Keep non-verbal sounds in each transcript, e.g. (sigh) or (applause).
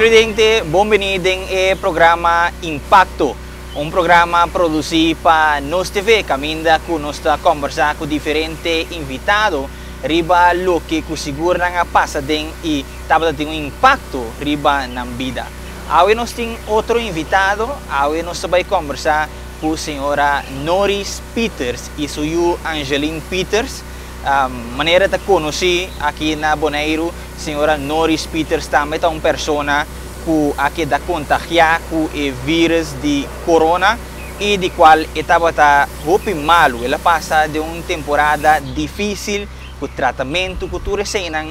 Presidente vindo em programa Impacto, um programa produzido para nós TV, caminda com nós está conversar com diferentes invitados riba lo que segura na nga e i tapos natin impacto riba vida. bida. Awi nós tem outro invitado, nós nos conversar com a senhora Norris Peters e suyu Angeline Peters, a maneira de conhecer aqui na Boneiro, senhora Norris Peters também é uma pessoa que está contagiada com o vírus de corona e de qual estava tá roupa malo. Ela passa de uma temporada difícil com tratamento, com tudo recém, mas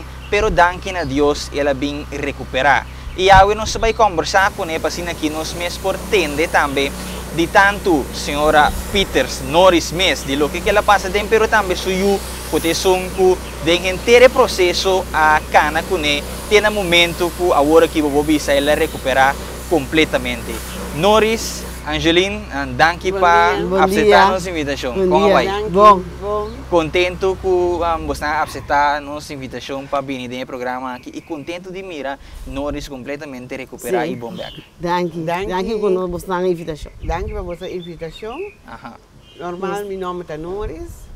danke a Deus ela bem recuperar. Iawe nós vamos conversar com ele, assim aqui nos mês por tende também de tanto senhora Peters Norris Smith de lo que ela passa tem pero também suyu porque são cu de inteiro processo a cana com ele, tem momento que agora que vou visa ela recuperar completamente Norris Angeline, danke para aceitar nossa invitação. Bom Bom. Contento com um, você aceitar nossa invitação para vir no programa aqui e contento de mirar nós completamente recuperar Sim. e bombear. Danke. Danke por nossa invitação. Danke por vossa invitação. Aha. Normal, meu nome é Noris.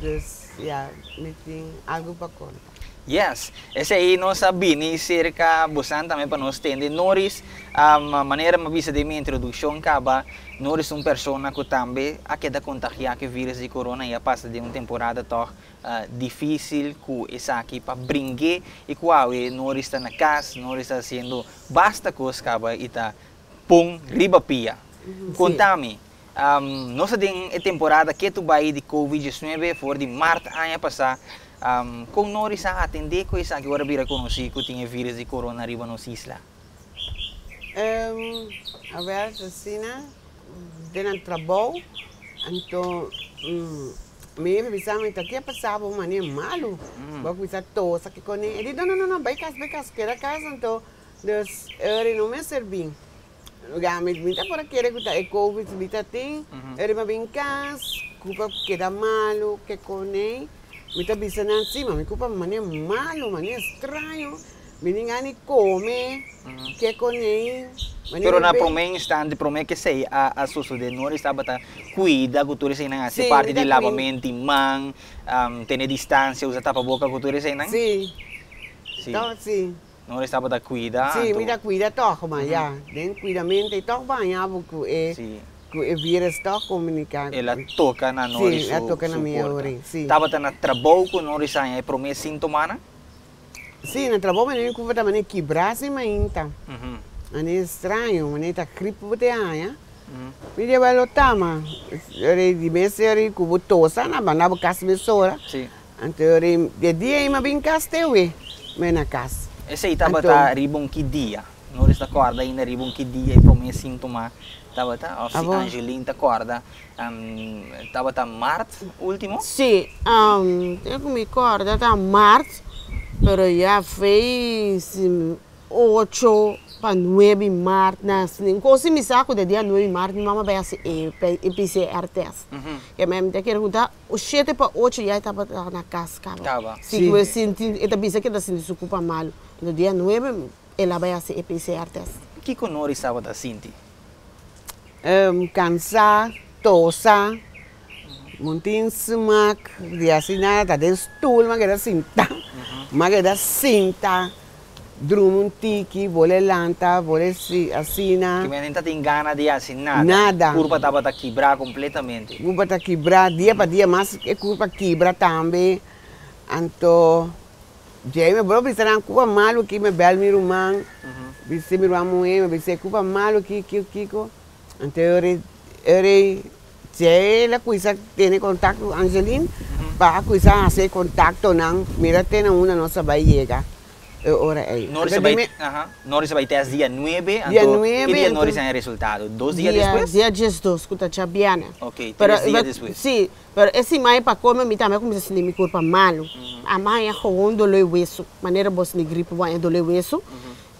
Dus ja, meteen algo para contar. Yes, esse aí nós abini cerca bosan também para nós tende Norris a um, maneira uma visa de minha introdução acaba Norris um persona que também a queda contagiar que vírus de corona e a passa de uma temporada tão uh, difícil com essa aqui para brincar e com a Norris está na casa Norris está sendo basta com acaba e está pum riba pia uhum. conta um, ah, nossa tem temporada que tu vai de Covid-19 é foi de março ano passado um, kung nori sa atin, di ko isa ora bira conosci que tinha vírus de corona riba nos isla? Um, a ver, assim, dentro do trabalho, então, um, me pensava então que passava uma nem malo, vou começar tosa que com ele, não, não, não, não, vai casa, vai casa, queira anto dos ele não me serviu. Gamit mita por aqui, ele está covid, mita tem, ele vai brincar, culpa que dá malo, que conei. Mi está pensando encima, me culpa mané malo, mané estranho. Me ninguém come, com ele conem. Pero na promém instante, promém que sei, a, a susu de nori está bata cuida, cultura sei não, se parte de lavamento, man um, distância, usa tapa boca, cultura sei não? Sim. Sim. Então, sim. está bata cuida. Sim, me dá cuida, toca, mas já. Den cuidamento e porque é... Eh, sim vieras tá comunicando. Ela toca na nori. Sim, ela toca na minha orelha. Sim. Tava tá na trabalho com nori sanha é para mim sintoma Sim, na trabalho mas não cuida mas quebrar se mas então. Uhum. Mas estranho, mas tá cripo de anha. Me deu ela tama. Eu de mês eu cubo tosa na banana casa me sora. Sim. Então eu de dia eu me vim castewe, mas na casa. Esse aí tava tá ribon que dia. Nori está corda ainda ribon que dia e para mim sintoma. Tabata, of si Angeline t'acorda. Um, tabata Mart, último? Sim, um, eu me acordo, tá Marte, pero já fez oito para nove de março. Enquanto me saco de dia nove mhm. de março, minha mamãe vai fazer PCR test. E mesmo tem que perguntar, o 7 para oito já estava na casca. Estava. Se eu senti, eu pensei que ela se desculpa mal. No dia nove ela vai fazer PCR test. O que honor estava da Cinti? cansa tosa, muntin semak, dia sina tadi stool mageda sinta, uhum. mageda sinta, drum un tiki, vole lanta, vole assim. assina. Que menina não tem gana de assinar. Nada. A curva estava a quebrar completamente. curva está a quebrar, dia para dia, mas é curva quebra também. Então, já me bro, precisa na curva malo que me bel mirumã. Uhum. Precisa mirumã moe, precisa é curva malo que que que que. Entonces, ahora, si la cuisa tiene contacto, Angelín, para cuisa hacer contacto, nan, mira, tiene una, no se va a llegar. Ahora, ahí. ¿No se va a ir día 9, día 9 y día ¿no? se el resultado. ¿Dos días después? Día 12, escuta, chabiana. Ok, tres días después. Sí, pero ese maíz para comer, mi también comienza a sentir mi culpa malo. A maíz es un dolor hueso, manera vos ni gripe, va a dolor hueso.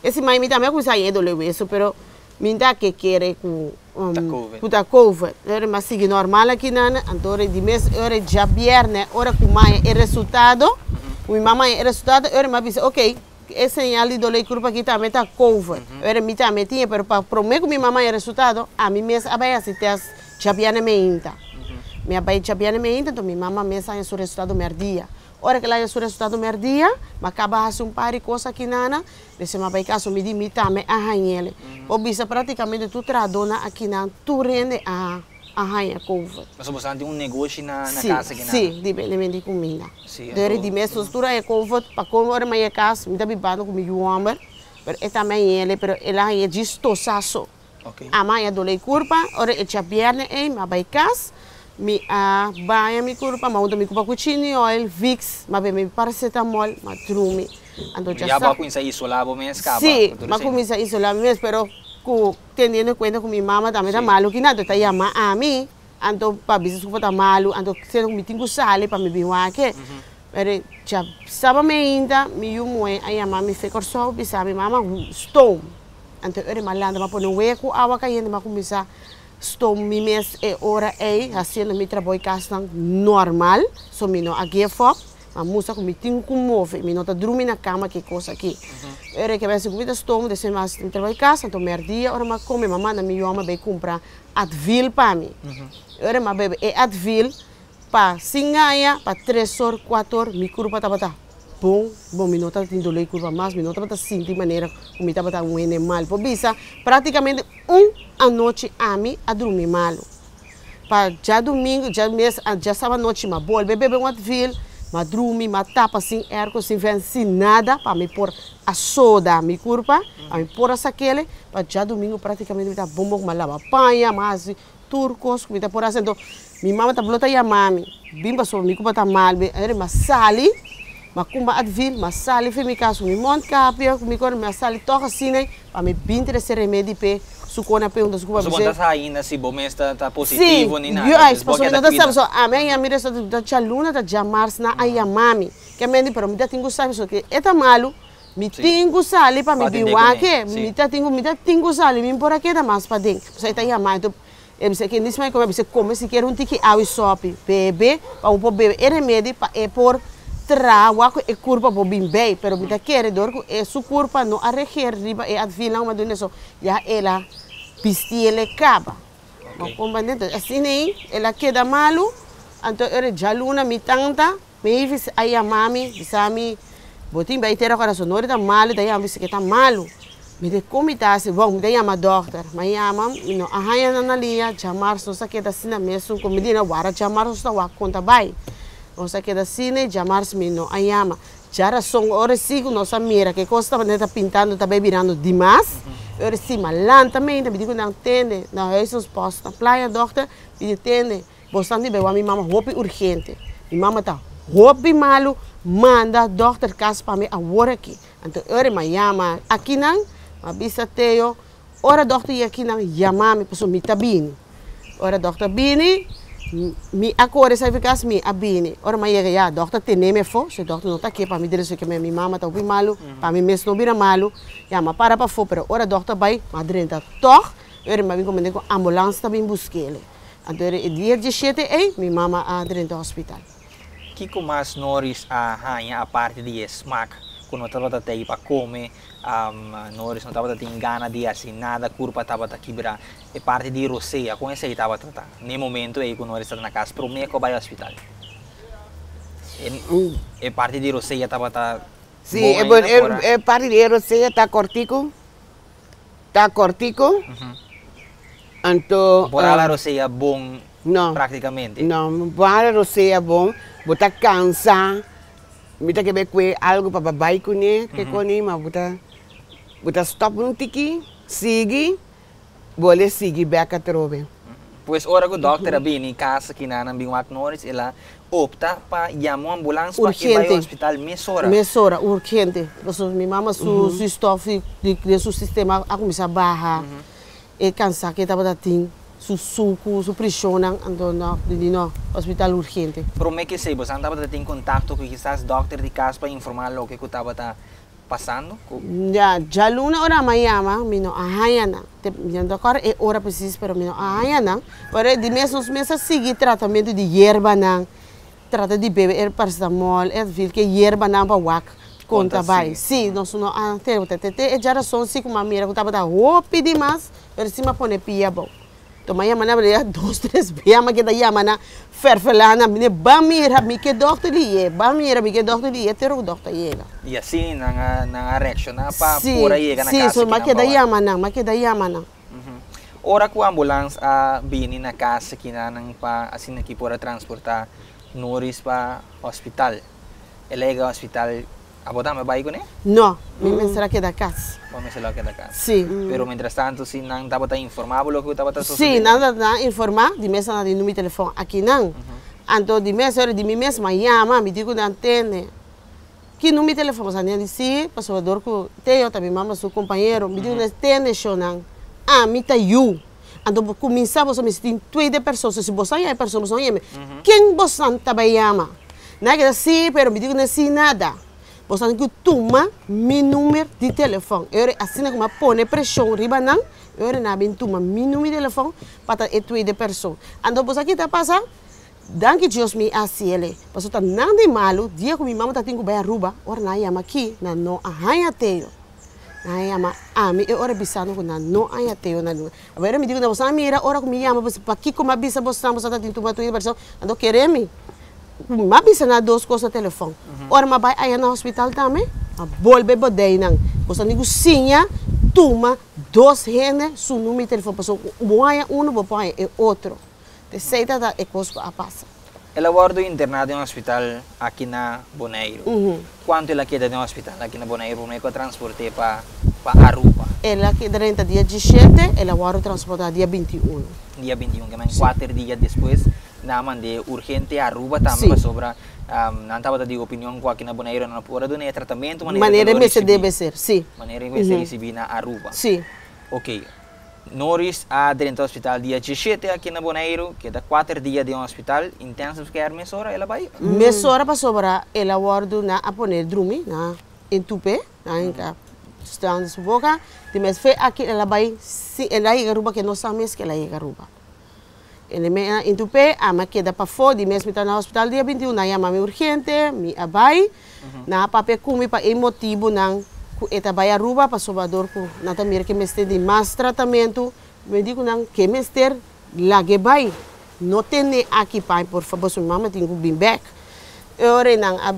Ese mãe me también com dolor de hueso, pero minta que quiere. com um, puta couve. Era uma siga normal aqui na Antore de mês, hora de jabier, né? Hora com mãe é resultado. Mhm. Uhum. Minha mamãe é resultado, eu me disse, ok, esse é ali do lei curva aqui também está couve. Uhum. Eu me também tinha, mas para mim com minha mamãe é resultado, ah, a mim mhm. mesmo, a baia se tem jabier na minha Minha baia jabier na minha então minha mamãe mesmo é o resultado merdia hora que lá é o resultado merdia, mas acaba a um par de coisa que nana, desse mapai caso me dimita me arranhele. Mm-hmm. O bisa praticamente tu tradona aqui na tu rende a arranha couve. Mas você tem um negócio na, na casa que nana? Sim, de elemento de comida. Sim. De de mês costura é couve, para comer hora é caso me dá bibando comigo o homem, pero é também ele, pero ela é destoçaço. Okay. A mãe é do lei curva, ora é tia pierne, é mapai casa, mi a banha mi curupa ma undo mi cupa cucini oil vix ma be mi paracetamol ma trumi ando já sabe com isso isolado mesmo capa sim ma com isso isolado mesmo pero cu tendendo em conta que minha mama também tá malu que nada tá yama a mim ando pa business cu tá malu ando ser um mitingo sale pa mi biwake pero mhm. já sabe me ainda mi yumo a yama mi fe corso bisa mi mama storm ando ere malanda ma pone hueco água caindo ma começar estou me mês e hora é assim no me trabalho casa normal só me não aqui é foco a moça com me tem com move me não tá dormindo na cama que coisa aqui era que a minha comida estou de ser mais trabalho casa então dia hora mas come mamãe na minha alma vai comprar advil para mim era mas bebe é advil para cingaia para três horas quatro horas me curva tá bom, bom minota lei curva mais minota para de maneira como estava tá um animal por bisa praticamente um a noite a mim a dormir mal para já domingo já mês já sábado noite uma boa bebê bem uma vil mas dormi mas tapa assim erco sem vence nada para me pôr a soda a me curva a me pôr a saquele para já domingo praticamente me dá bom uma lava panha mas turcos me dá por assim então minha mama está blota e a mami bimba sobre mim como está mal era mais sali ma kumba advil ma sali fi mi kasu mi mont kapio mi kon ma sali toca sine pa mi bintre se remedi pe su kona pe unda skuba bise. Sumonta saína se bom esta tá positivo ni nada. Sim, eu acho que nada sabe só a minha mira só da chaluna da jamars na a ya mami que mendi pero mi da tingu sabe só que eta malu mi tingu sali pa mi biwa que ah, mi ta tingu mi ta tingu sali mi por aqui da mas pa ding. Sai ta ya mami eu sei que nisso mais como você come se quer um tiki awi sopi bebê para um pouco beber remédio para é por tra wako e curva bem, bimbei pero bita kere que é su curva não a reger riba e advila uma dune so ya ela pistiele caba okay. compreendendo assim nem ela queda malu então era jaluna mi tanta me hivis aí a mami bisami botim bem ter coração não era malu daí a vez que tá malu me de como tá se bom daí a ma doctor mas a mam no a haya na nalia chamar so sa queda sina mesmo comidina wara chamar so sa wa conta bai que da cine chamar-se menino a yama jara son ora sigo nossa mira que costa né está pintando está bem virando demais ora sim mas lá também tá me digo não entende não é isso posto na praia doctor me tende bastante bem a minha mamãe roupa urgente minha mama tá roupa malo manda doctor casa para mim agora aqui então ora me chama aqui não mas avisa teu ora doctor e aqui não chama me pessoa me tá bem ora doctor bini mi akore sacrifice mi a abini ora ma yega ya doctor te neme fo se doctor não tá aqui para me dizer que minha mama tá ubi malu para mim mesmo bira malu já ma para para fo pero ora doctor vai madrenta toch ora ma vim comendo com ambulância também busquele então era dia de sete ei minha mama adrenta hospital Kiko mais noris a hanha a parte de smack kun tabata te ipa come um, nori sono tabata te ingana di assim nada curva tabata quebra e parte de rosea com essa aí tava tratar nem momento aí kun nori está na casa pro que vai ao hospital e, e parte di rosea tabata sim sí, é bom é, é parte de rosea eh, eh, eh, está cortico tá cortico uh -huh. então bora uh, la ah, rosea bom não praticamente não bora la rosea bom botar cansar mitakebekwee algo para babaico né que coni mas buta buta stop um tiki sigi bole sigue beca trobe Pois ora o doctor abi ni casa que na bingwak noris ela opta para chamar ambulância para ir para o hospital mesora. Mesora, urgente. Porque minha mama su uhum. su estofo de, de sistema a começar a barra. Uhum. E cansar que estava da ting susuku, su prisión andando no hospital urgente. Pero me que sei, você andava a ter em contato com quizás doctor de casa para informar o que que estava tá passando? Já, já luna ora mayama, mino ahayana. Te viendo agora é hora preciso, pero mino ah, ahayana. Para de mesmos meses seguir tratamento de erva não. Trata de beber é paracetamol, é vil que erva não para wak. Conta vai. Sim, nós não ah, temos até já razão se com uma mira que estava da roupa demais, para cima pôr pia bom. तो मैं मना बोले यार três race भैया मैं दैया मना फिर फलाना मैंने बम ये रहा मी के दोस्त लिए बम ये रहा मी के दोस्त लिए तेरे को दोस्त ये का यसी नंगा नंगा रिएक्शन apa si, pura ये का si, so मैं दैया que daí दैया मना ora ku ambulans a ah, bini na casa kinanang pa asin nakipura transporta nuris pa hospital elega hospital ¿A votar me va con él? No, mm. me será que da casa. me será que da casa. Sí. Pero mientras tanto, si no estaba tan informado lo que estaba pasando. Sí, nada nada informado, dime nada no mi teléfono aquí no. Uh -huh. Entonces dime eso, mi me llama, me digo de antena. Que no mi teléfono, sabe sí. pues pasó dor que te también mamá su compañero, me digo de antena shonan. Ah, mi ta yo. Entonces pues, comenzamos pues, a me sentir de personas, si vos hay personas, ¿quién vos llama? Nada que sí, pero me digo no sí nada. que tuma meu número de telefone e ore asina kuma pone pressão riba nan e ore na ben tuma número de telefone pata etui de pessoa ando por aqui tá passa danke Deus me aciele paso ta nande malu dia com mi mama tá tingu baya ruba ora na yama ki na no ahanya teio na yama ami e ora bisano na no ahanya teio na lua agora me digo na bozami era ora com mi yama pa ki kuma bisa bozam bozata tintu batu de pessoa ando queremi ma bisa na dos ko sa telefon. Mm -hmm. Ora mabay aya na hospital tame. A bolbe boday nang. Kosa nigo sinha, tuma, dos rene, su numi telefon paso. Boaya uno, boaya e outro. Te seita da e cosco a passa. Ela guardou internada em um hospital aqui na Boneiro. Uhum. Quanto ela queda de um hospital aqui na Boneiro? Como é que eu transportei para para Aruba? Ela queda entre dia 17, ela guardou transportada dia 21. Dia 21, que é mais quatro dias depois na mande urgente ruba também tá, para ah, um, não estava de opinião com aqui na Bonaire não pode dar tratamento maneira maneira que se deve ser sim maneira que se recebe uhum. na aruba sim ok Norris a dentro do hospital dia 17 aqui na Bonaire que é dá quatro dias de um hospital intensive care é hora ela vai hora uhum. para sobrar ela guarda na a poner drumi na entupé na enca uhum. estando sua boca, mais foi aqui ela vai, ela a garuba que é não sabe que ela a garuba. Ele me entupé, a ma queda para fora, de mesmo está no hospital dia 21, na yama urgente, me abai, na papé cumi para em motivo não eta baya ruba para Salvador na tamir que meste de mais tratamento, me digo não que mester lage bai, não tem aqui pai, por favor, sua mama tem que vir back. Eu renang a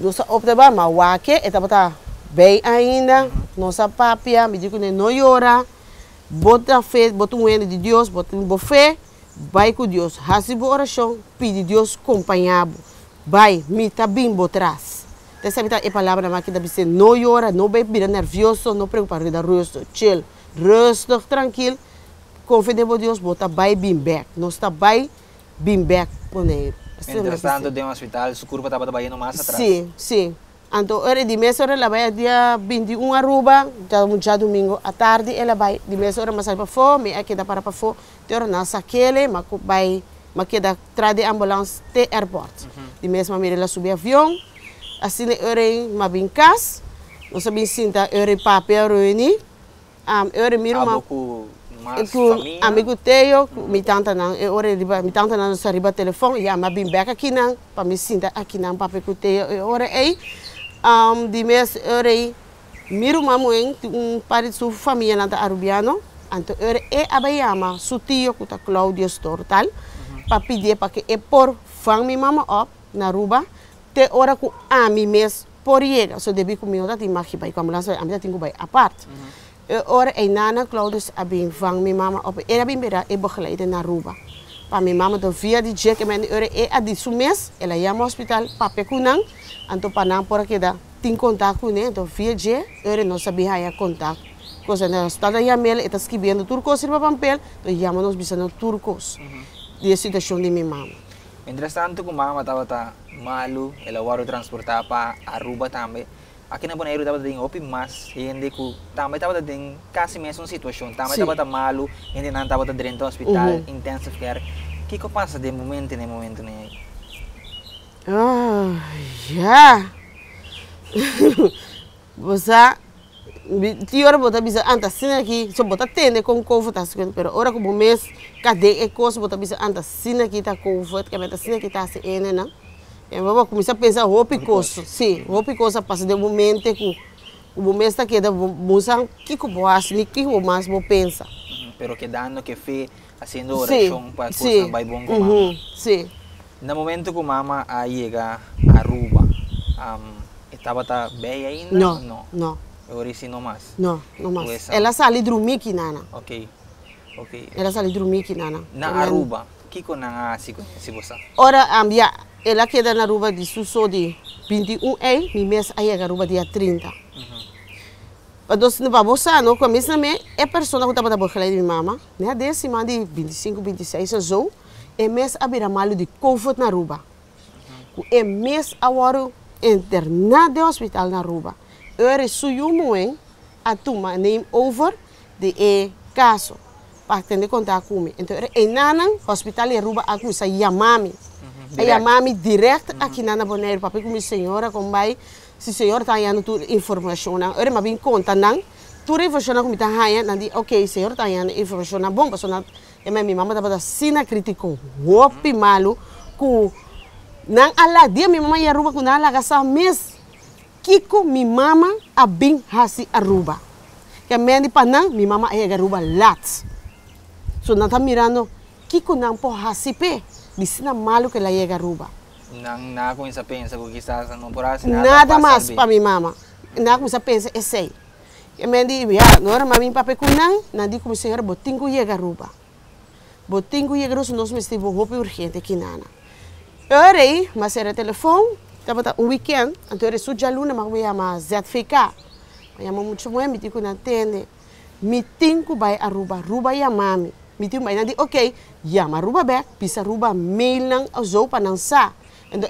nossa optaba ma wake eta bota bem ainda, nossa papia, me digo não llora, bota fé, bota um de Deus, bota um fé vai com Deus, recibo oração, pede Deus acompanhá-lo. Vai, me tá bem botrás. Te sabe tá é palavra mas que dá você não chora, não vai virar nervioso, não preocupar da rosto, chill, rosto tranquilo. Confidemos Deus, bota vai bem back. não está bem, bem back, né? Entretanto, de um hospital, sua curva estava trabalhando mais atrás. Sim, sim. Então, hora de meia hora ela vai dia 21 Aruba, já, já domingo à tarde, ela vai de meia hora mas sai para fora, me aqui da para para fora, de hora na mas vai, mas que da trade ambulância até aeroporto. Uhum. De mês, mas ela subir avião, assim, hora em, mas bem casa, nós bem sinta, hora papel, reuni, um, hora miro, ah, mas... Tu, amigo teu, uhum. me tanta não, eu eh, ora riba, me tanta não só riba telefone, já mas bem back aqui não, para me sinta aqui não, para pecuteio, eu eh, ora aí. um, di mes ore miru en um, mm, pari su familia nata arubiano anto ore e abayama su tio kuta Claudio Stortal mhm. papi die ke e por fang mi mama op na Ruba, te ora ku ami mes poriega so debi ku mio dati magi bai kamulansa ami dati ku bai apart mm -hmm. E ora e nana Claudius abin vang mi mama op e abin bera e begeleiden naar Ruba. para mi mama to via de je que men ore e a de sumes, ela ia mo hospital para pecunar então para não por aqui da tin contact ku ne, to via je, ore no sabia ia contact. Cosa na estada ia mel, eta escrevendo turcos mhm. e papel, então ia mo nos bisano turcos. Uhum. Di situação de mi mãe Mientras tanto, com mama tava tá malu, ela waro transportar pa Aruba também. Aqui na Bonaire estava em opi, mas ainda que também estava em quase mesmo situação. Também estava malu, ainda não estava dentro do hospital, uhum. intensive care que, que eu passo de momento em momento né? Ah, já. Você ti ora bota bisa anta sina aqui, só bota tende com covo tá mas agora ora o mês cadê é coisa bota bisa anta sina aqui tá covo, que meta sina aqui tá assim né não. E eh, vamos começar a pensar roupa oh, e coisa. Sim, oh, roupa e coisa passa de momento com o momento está que da musa que que boas, que o mais vou pensar, mas que dando que fez haciendo oración sí, para cosas sí. bon con uh -huh, Sí. En el momento que mamá llega a Aruba, um, estaba tan bella ainda? No, no. no. não mais? Não, não mais. Essa... Ela sali dormir aqui, Nana. Ok, ok. Ela sali dormir aqui, Nana. Na ela... Aruba, que na Nana ah, se você? Ah. Ora, ambia, ela queda na Aruba de Susso de 21 e, me mês aí a Aruba dia 30. Doce no babosa, não com a mesma me é pessoa que está para boca de mama, né? Desse mãe de 25, 26 anos, é mês a beira malho de Covid na Ruba. É mês a hora internado no hospital na Ruba. Ora, suyo moen, eh, a tomar name over de e caso. Para ter atender contar comigo. Então, era enanan, hospital em Ruba, a começar a chamar-me. A chamar-me direto aqui na Bonaire, para com minha senhora, com vai si señor tan yan tu information na ere bem conta não tu reflexiona com comita haya ¿eh? na di ok senhor está aí information na bom pasona é me minha mama da bada sina critico wopi malu ku nang ala dia minha mamãe yaruba ku na ala gasa mes kiko mi mama bem hasi aruba que a minha mendi panang mi mama e garuba lat so na tá mirando kiko não po hasi pe Dizina malo que la llega ruba. Não, não começa a pensar que quizás não por assim nada Nada mais para mim, mama. Não começa a pensar, é sei. Eu me digo, ah, não era mami papai com não, não digo como senhor, botinho que chega roupa. Botinho que chega roupa, nós me estive roupa urgente aqui, nana. Eu errei, mas era telefone, estava um weekend, então era suja luna, mas eu ia mais ZFK. Eu ia muito bem, me digo, não entende. Me tinco vai a roupa, roupa a mami. Me digo, mas não digo, ok, ia, mas roupa back, pisa roupa, mail não, azou para não sair.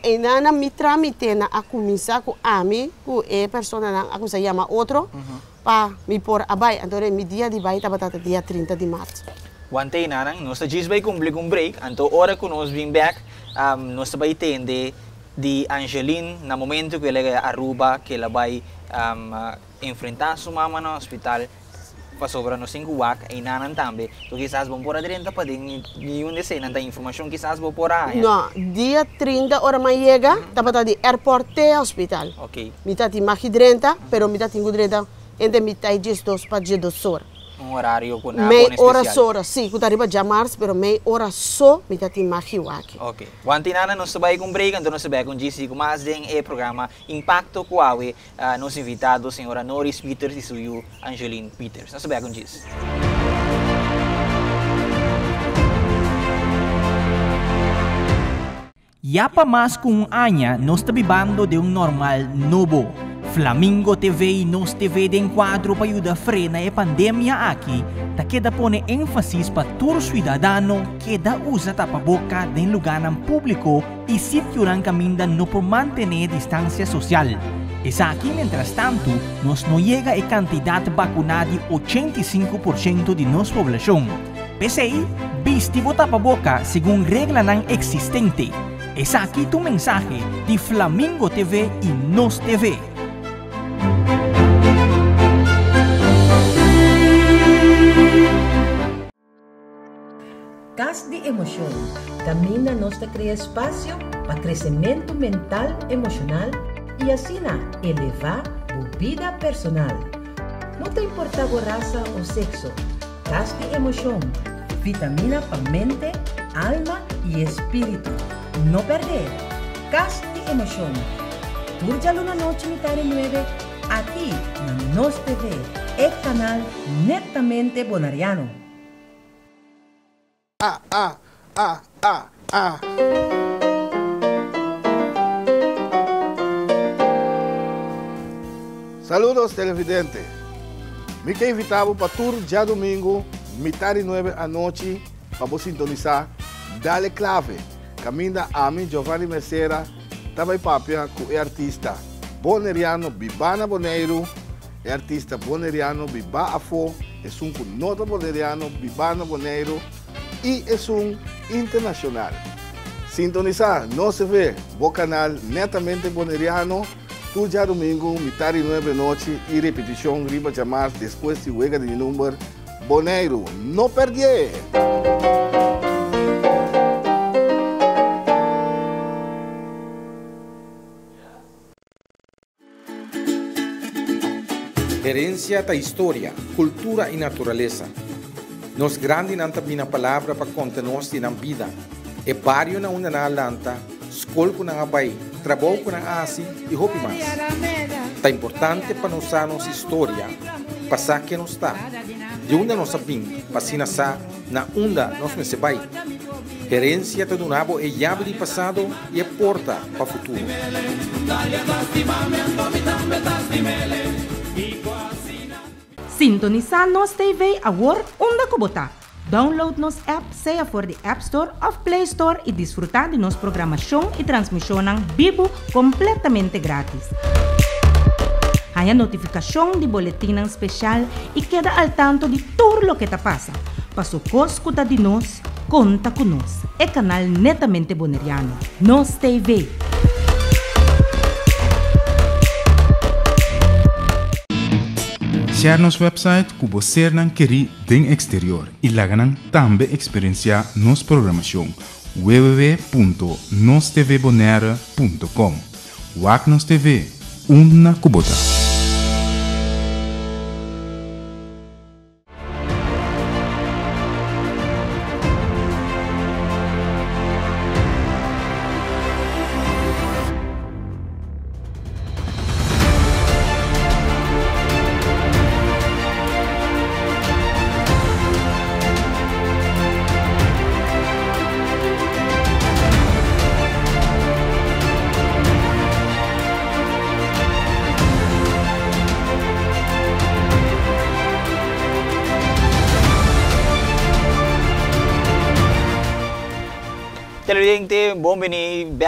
E nana mi tramite na aku misa ku ami ku e persona na aku sa llama otro uh mhm. -huh. pa mi por abai adore mi dia di bai tabatata dia 30 di marzo. Guante nana no sta gis bai cumple cum break anto ora ku nos vin back um, no sta bai tende di Angeline na momento che lei a Aruba che la bai um, uh, enfrentar sua mamma no hospital para sobrar no singo wak e nanan também tu quizás bom por adrenta pa de ni onde sei nanta informação quizás bom por aí eh. no dia 30 hora mai chega tá para de aeroporto te hospital ok mitati mais 30 pero mitati 50 ente mitai dois para dois horas un horario con me hora sora sì ku tariba jamars pero me hora so mi tati mahi waki ok wanti nana nos vai com break então nos vai com GC mais den e programa impacto kuawe uh, ah, nos invitado senhora Norris Peters e suyu Angeline Peters nos vai com GC Ya pa um ano, nós nos tabibando de un normal novo. Flamingo TV y e NOS TV de Enquadro para ayudar a frenar la e pandemia aquí que queda pone énfasis para los ciudadanos que da usa tapaboca boca públicos lugar público e duran caminda no por mantener distancia social. Es aquí, mientras tanto, nos no llega la e cantidad vacunada de 85% de nuestra población. Pese ahí, vistivo tapaboca según regla nan existente. Es aquí tu mensaje de Flamingo TV y Nos TV. Podcast de Emoción. Camina nos crea espacio para crecimiento mental, emocional y así elevar tu vida personal. No te importa raza o sexo. Cas de Emoción. Vitamina para mente, alma y espíritu. No perder. Cas de Emoción. Urja Luna Noche, mitad de nueve. Aquí, en Nos TV, el canal netamente bonariano. ah, ah, ah, ah, ah. Saludos televidente. Me que invitado para tour já domingo, metade nove à noite, para você sintonizar Dale Clave. Caminda a mim Giovanni Messera, também papia com o artista boneriano Bibana Boneiro, é artista boneriano Bibá Afô, é um nota boneriano Bibana Boneiro, y es un internacional. Sintonizar, no se ve, vos canal netamente boneriano, Tú ya domingo, mitad y nueve noche y repetición, riba llamar después de juega de número Boneiro. No perdí. Herencia de historia, cultura y naturaleza nos en bina palabra para contarnos nos la vida. E barrio na una na alanta, escolco na abai, trabou na asi e hopi mais. importante para nos a historia, história, que nos está. De nos que pa sina sa, na unda nos me Herencia de te dunabo e llave pasado y e porta para futuro. Sintonisan nos TV Award Onda Kubota. Download nos app, seja for de App Store of Play Store e desfrutar de nos programação e transmissão vivo completamente grátis. Há a notificação de boletim especial e queda al tanto de tudo o que está passa. Para socorrer de nós, conta conosco. É canal netamente boneriano. Nos TV. Visitar nosso website que você não querer den exterior e lá ganham também experienciar nossa programação www.nostvbonera.com. Wagnos TV, uma cubota.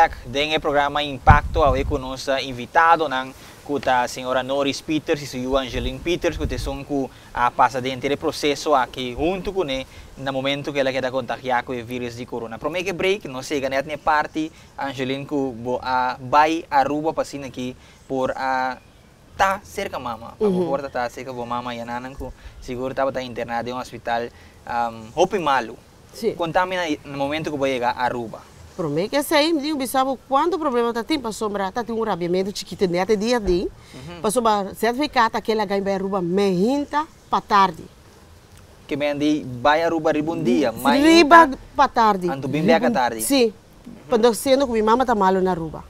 Black deng programa Impacto ao eco nosso invitado nang kuta senhora Norris Peters e o Angeline Peters que são com a passa dentro do processo aqui junto com ne na momento que ela quer contagiar com o vírus de corona. Para que break, não sei, ganhar minha parte, Angeline que a vai Aruba passando aqui por a tá cerca mama. Uhum. A porta tá cerca boa mama e a nana que seguro estava tá internada em um hospital um, Hopi Malu. Sim. Contamina no momento que vai chegar a Aruba. Promei que esse é aí me deu bisabo quando o problema está tem para sombra, está tem um rabiamento chiquito né, até dia a uhum. para sombra certificado aquele ganha bem é ruba me rinta para tarde. Que me andi vai a ribundia, uhum. mas riba para tarde. Ando bem bem tarde. Sim. Uhum. Quando sendo que minha mama tá malo na rua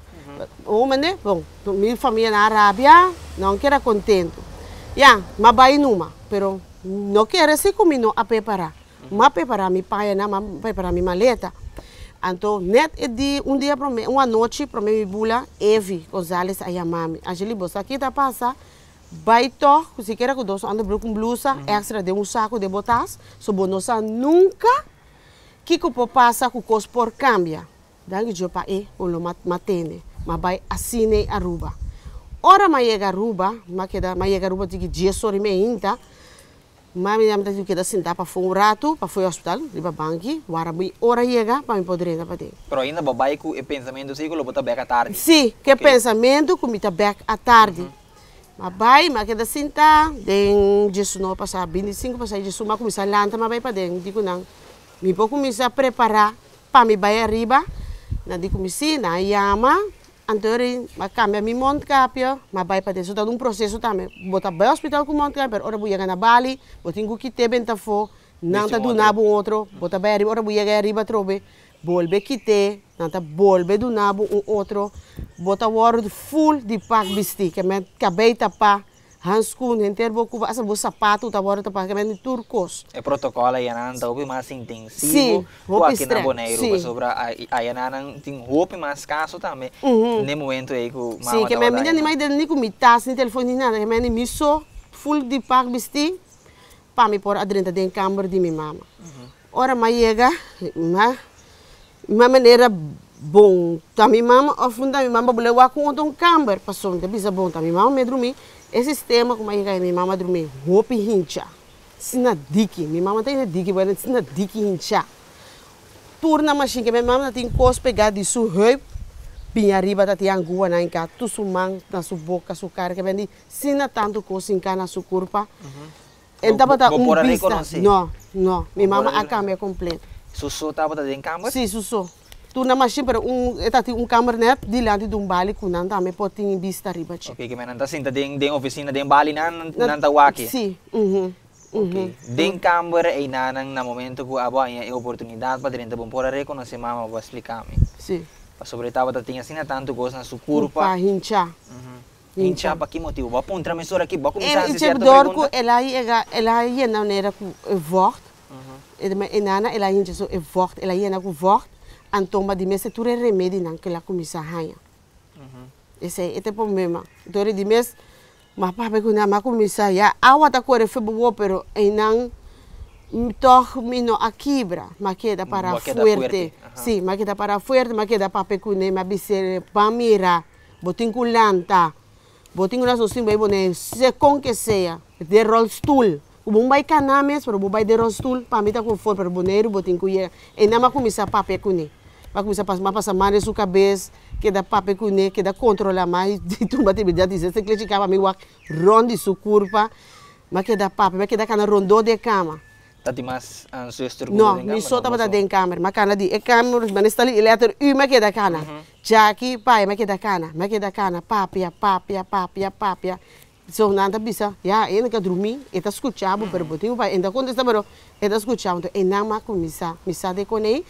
Uhum. Homem, né? Bom, minha família na Arábia não queira contento. já mas vai numa, pero não quero se assim comigo a preparar. Uhum. Mas preparar minha pai, não, né? mas preparar minha maleta. Então, net é de um dia para uma noite para mim bula Evi Gonzalez a mami. A gente bolsa aqui tá passa baito, se quer que dois anda com blusa uhum. extra de um saco de botas, so bonosa nunca que que passa com cos por cambia. Dangi jopa e eh, o lo matene, mas vai assine né, ruba Ora ma chega Aruba, ma queda ma chega Aruba de que dia sorri tá? me ainda. Mami jam tadi kita para fumar fung rato, pa fui hospital, riba banki, wara bui ora chega, pa mi poderia para ti. Pero ainda babai ku é pensamento sei ku lo bota back à tarde. Sim, que okay. pensamento ku mi ta back à tarde. mas Mabai, ma queda sinta, tem Jesus não passar 25 passar Jesus ma começar lanta mabai para den, digo não. Mi vou começar preparar pa mi bai arriba, na digo mi si, na yama, Andori, ma cambia mi monte capio, ma vai para dentro de um processo também. Bota bem hospital com monte capio, ora buia na Bali, botinho que te bem fo, não tá do nabo outro, bota bem arriba, ora buia arriba trobe, bolbe quite, não tá bolbe do nabo um outro, bota o full de pac bisti, que me cabei tapar hanskun henter boku asal bo sapato ta tá bora ta pagamento turcos é protocolo aí não então, tá mais intensivo sim o aqui na boneiro sim. sobre a aí não tem roupa mais caso também uhum. nem momento aí que sim tá que me minha nem mais nem com mitas nem telefone nem nada que me me só full de par bisti para me pôr adrenta de câmara de minha mama uhum. ora mais chega mas uma maneira bom tá minha mama afunda minha mama vou levar com um câmara passou então bisa bom tá minha mama me dormir esse sistema como é que minha mãe dorme, roupa hincha. Sina diki, minha mãe tem diki, boa, sina diki rincha. Turna machin que minha mãe tem cos pegar de su rei, pinha riba da tiang na inca, tu su na su boca, su cara, que vem de sina tanto cos inca na su corpo. Então, tá um pista. Não, não. Minha mãe a tá cama é completa. Sussou estava dentro da Sim, sussou tu na machine pero un etati un camera nep di de um bali ku nan ta me poti in vista riba ci ok que me nanta ta sinta den oficina officina den bali nan nan ta waki si mhm, mhm. Okay. Den câmara e nanang na momento ku abo ay oportunidade para dentro bom pora reko na se mama va explicar me. Si. Pa sobre tava ta tinha sina tanto gos na su curva. Pa hincha. Mhm. Hincha pa que motivo? Va pon tramesora aqui, va começar a se certo. Ele dorco, ela ia ela ia na maneira ku vort. Mhm. de me enana ela hincha so vort, ela ia na ku vort. me tong que tu remedi que la comisa haya. Ese este problema. Dore dimes ma pa kuna ma ya awa kore febo pero en mm, toch mino a ma mm, queda para fuerte. si ma queda para fuerte, pa para que ma bisere, pa mira, botín culanta, botín una se con que sea, de roll stool. u bung bai kana mes pero bu bai de rostul pa mita ku for per boneiro botin ku ye e na ma kumisa pape kuni va começar a passar passa mare su cabeça que dá pape kuni que dá controla mais (laughs) de tumba te bidia dizer se clicar para mim wak rondi su curva ma que dá pape ma que dá kana rondou de cama tati mas ancestor no mi sota pa den camera ma kana di e camera ma nestali letter u ma che da kana mhm. jaki pai ma che da kana ma che da kana papia papia papia papia so nanta bisa ya ena ka dormi tá escuchaba pero botinho vai ainda quando está pero eta escuchando e não ma comisa misa de conei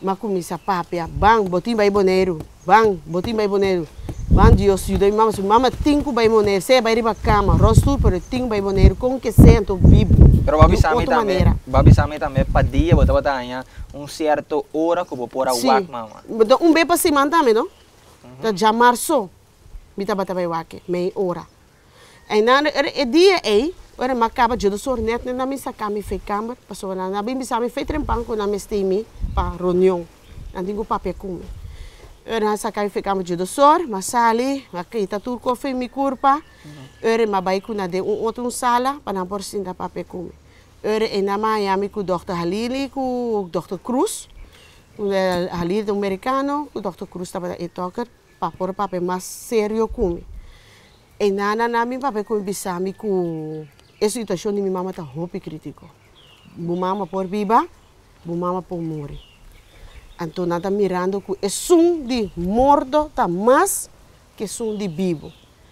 ma comisa papia bang botinho vai bonero bang botinho vai bonero bang dios ajuda e mama mama tinco vai bonero se vai para cama rosto pero tinco vai bonero com que sento vivo pero babi sami também babi sami também padia botar bota anha um certo hora que vou pôr a mamãe então um bem para cima também não já março, mita botar vai wak meia hora En dan er, er die ei, ora er makaba judo sornet na mi sakami fe kamar, paso na na bimbi sami fe trempan banco na mestimi pa reunião. Na digo papé kume. Er ora sakai de kamar judo sor, masali, makita turko fe mi kurpa. Ora mabai kuna de um outro sala pa na porsin da papé kume. Ora ena Miami o Dr Halili o Dr Cruz. Halili americano, o Dr Cruz tava etoker, pa por papé mais sério kume. E na na nana namin papai ko bisami ko e situação de minha mama tá hopi crítico. Minha mama por viva, minha mama por morre. Então nada mirando que é um de morto tá mais que um de vivo.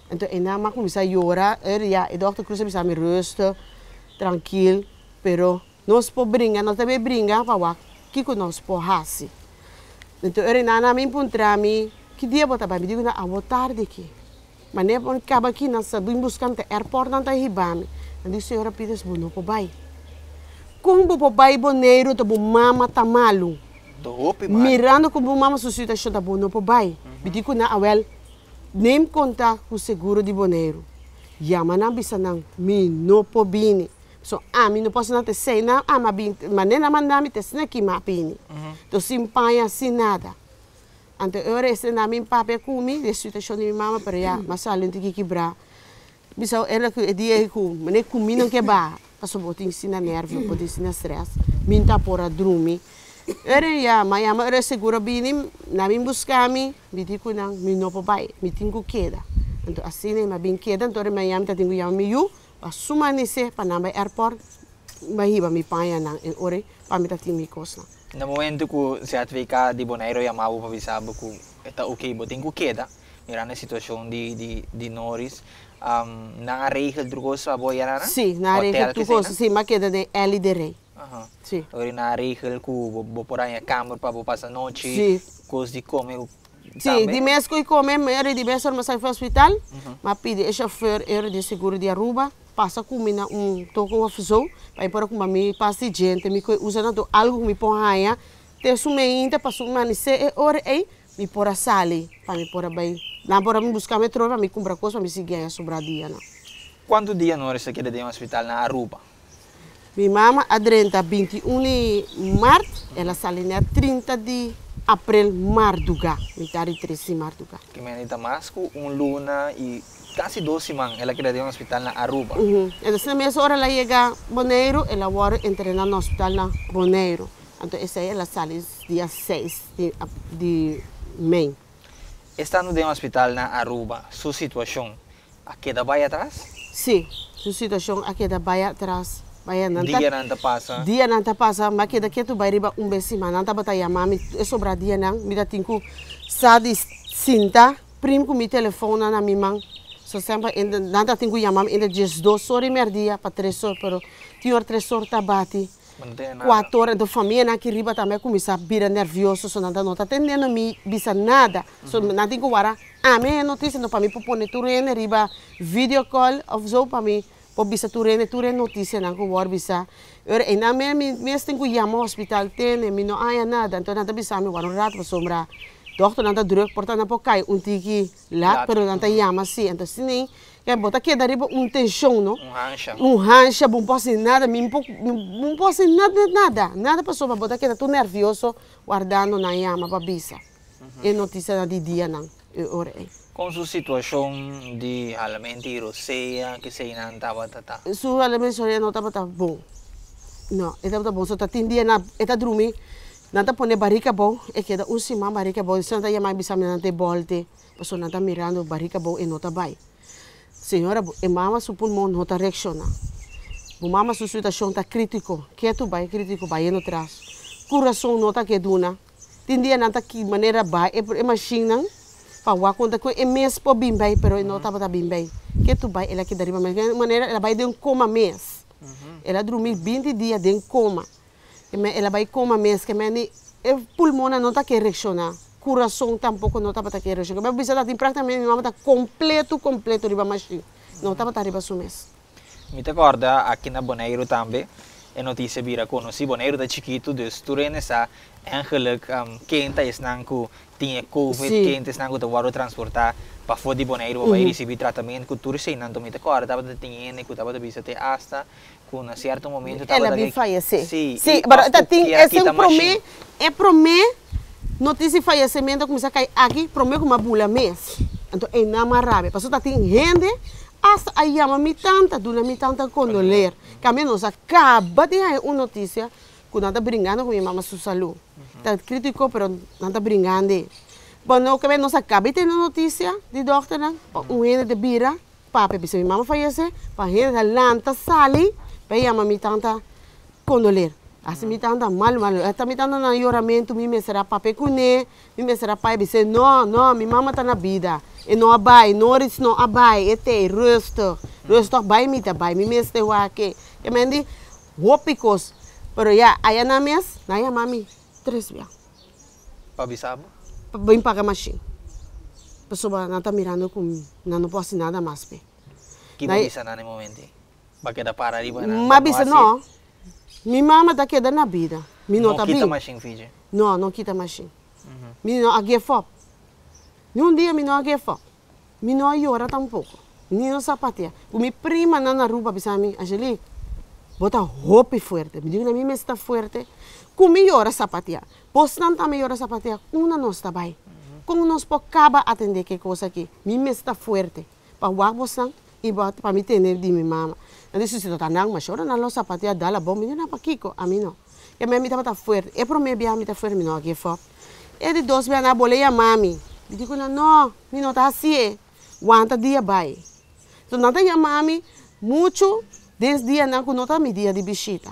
Então e nana começa a chorar, er já, e doctor cruza me sabe rosto, tranquilo, pero nós po brinca, nós também brinca, vá que que nós po hasi. Então er na na encontra puntrami que dia botar para me digo na a boa tarde aqui. Mane pon kaba ki na sa duin buskan te airport nanta hibami. Andi senhora pides se po bai. Kung bo po bai boneiro to bom mama tamalu. Do Mirando kung bo suscita susita sho da bunu po bai. Bidiku na awel. Nem conta o seguro de boneiro. Yama na bisanang mi no po bini. So, ami não posso não ter sei na ama bin, mas nem na mandami ter sina ki mapini. Então, se empanha assim nada. Ante ores namin pape kumi, de ni mama mm. mas a lente que quebra Bisa ela que dia ku, mene kumi não que ba. Passo botin ensina nervo, pode ensina stress. Minta pora drumi. Ere ya, maya ma ere seguro binim, namin buscami, bidiku nang minopo bai, mitinku queda. Então assim né, mas bem queda, então ore maya mita tingu yami yu, assuma nesse panamba airport, bahiba mi panya nang ore pamiraty mikos na. No momento que se atvica de Bonaire e Mau pavisabo ku eta okay bo tengo queda mira na situação de de de Norris um, na arreja do gosto a boiarana sim na arreja do gosto sim mas queda de L de Rei Uhum. Sim. Agora na arreja ku bo, bo por aí a câmara para bo passar noite sim. coisa de comer Sim, de mês que comer, come, era de mês eu saí para o hospital, uhum. mas pedi o chofer, era de seguro de Aruba, passa com mina um toco uma fusão para ir para com mami passa gente me usando algo me põe raia te sume ainda passo mani se é hora aí me pôr sali para me pôr bem não para me buscar metro para me comprar coisa para me seguir a sobrar dia não quanto dia não você quer de um hospital na Aruba minha mama adrenta 21 de março ela sai na 30 de abril marduga tari tarde 13 marduga que menina masco um luna e casi dos semanas ela que ter um hospital en Aruba. Uh -huh. Entonces a misma hora la llega Boneiro, ella va entrenar en el hospital en Boneiro. Entonces ella sale día 6 de, de mayo. Estando en el hospital en Aruba, su situación, ¿a qué da vaya atrás? Sí, su situación a qué da vaya atrás. Bahia não dia não tá passa. Dia não tá passa, mas que daqui tu vai riba um besima, não tá batalha mami, é sobra dia não, me dá tinco, sabe, cinta, primo com meu telefone na minha mão. So sempre in de nada tingu yamam in de just dois horas mer dia para três horas pero tio três horas tabati. Quatro horas da família na que riba também começa a vir nervioso so nada não tá atendendo me bisa nada. So nada tingu wara a me notícia no para mim por poner turene riba video call of zo para mim po bisa turene turene notícia na ko war bisa er ena me me tingu yamo hospital tene me não aia nada então nada bisa me war um rato sombra. doktor nanta drug porta na pokai um tiki lá, pero nanta yama si então se nem que botar que dari um tensão não um rancha um rancha não posso nada mim não posso nada nada nada passou para botar que está tudo nervioso guardando na yama para bisa mhm. e notícia de dia não ora com sua situação de realmente roseia que se não estava tata sua realmente não estava tão bom não estava tão bom só tá tinha na está dormindo Nanta pone barriga bom, é que da cima barriga bom, se nanta ia mais bisa nanta bolte, passo nanta mirando barriga bom e nota bai. Senhora, e mama o pulmão nota reacciona. Bu mama su situação tá crítico, quieto bai, crítico bai no trás. Coração nota que duna. Tindia nanta que maneira bai, e machina, pa wa conta que é mês po bim bai, pero e nota tá bim bai. Quieto bai, ela que dariba, mas maneira ela bai de um coma mês. Ela dormir 20 dias de um coma ela vai com uma mesa que meni o pulmão não está que reaccionar coração tampouco não estava tá mas tá reaccionar mas precisa de praticamente não está completo completo riba mais não estava tá, tá riba mês me te acorda aqui na Boneiro também é notícia vira conheci Boneiro da chiquito de Sturenesa Angelic um, quenta tá esnanco tinha covid sí. quenta esnanco te guardo transportar para fora de Boneiro para uhum. receber tratamento então né, que tu então não me te acorda estava te tinha que estava te visa a asta né? momento Ela me fallecer. sim sim pero esta é um promê, é promê notícia de falecimento começa a cair aqui, promê com uma bula mês. Então é na grave passou tá tem gente hasta a llama tanta, dura mi tanta condoler. Que a menos acaba de ter uma notícia que não está brincando com minha mamãe sua saúde. Está crítico, mas não está brincando. Bom, não, que a menos acaba de ter uma notícia de doutora, um gente de bira, papi, se minha mamãe fallecer, para a gente a lanta sali a ia mă condolir, condoler. Asi mitanta mm. mal mal. Ata mitanta na será mi mesera pape cune, mi mesera pai bise não, não, minha mama está na vida. E não abai, não ris não abai, e te rusto. Rusto abai mita mm. bai, mi meste wa ke. E mendi hopicos. Pero ya, aya na mes, na ya mami, tres bia. Pabisabo? Bem paga machin. Pessoa não tá mirando comigo, não, não posso nada mais. Pe. Que bonita nesse momento para ali, mas não. Assim. Mi mama da tá queda na vida. Mi não tá quita mais Fiji. Não, não quita mais. Uhum. Mi não aqui é fop. Num dia minha não aqui é fop. Mi não ora tampouco. Tá mi não sapateia. O mi prima não na rua bisa mi Angelique. Bota roupa forte. Me diga na mim me está forte. Como llora sapateia. posso não tá me llora sapateia. Uma não está bem. Uhum. Como nós pocaba atender que coisa aqui. minha me está forte. Para o ar e para me atender de minha mama necesito tanang masyora na nossa los zapatia dala bom mina pa kiko a mí no e me mita ta é e pro me bia mita fuerte mi no aqui fo e de dois bia na boleia mami digo la não mi no ta assim guanta dia bai então não tem a mami muito desde dia não que não tá me dia de bichita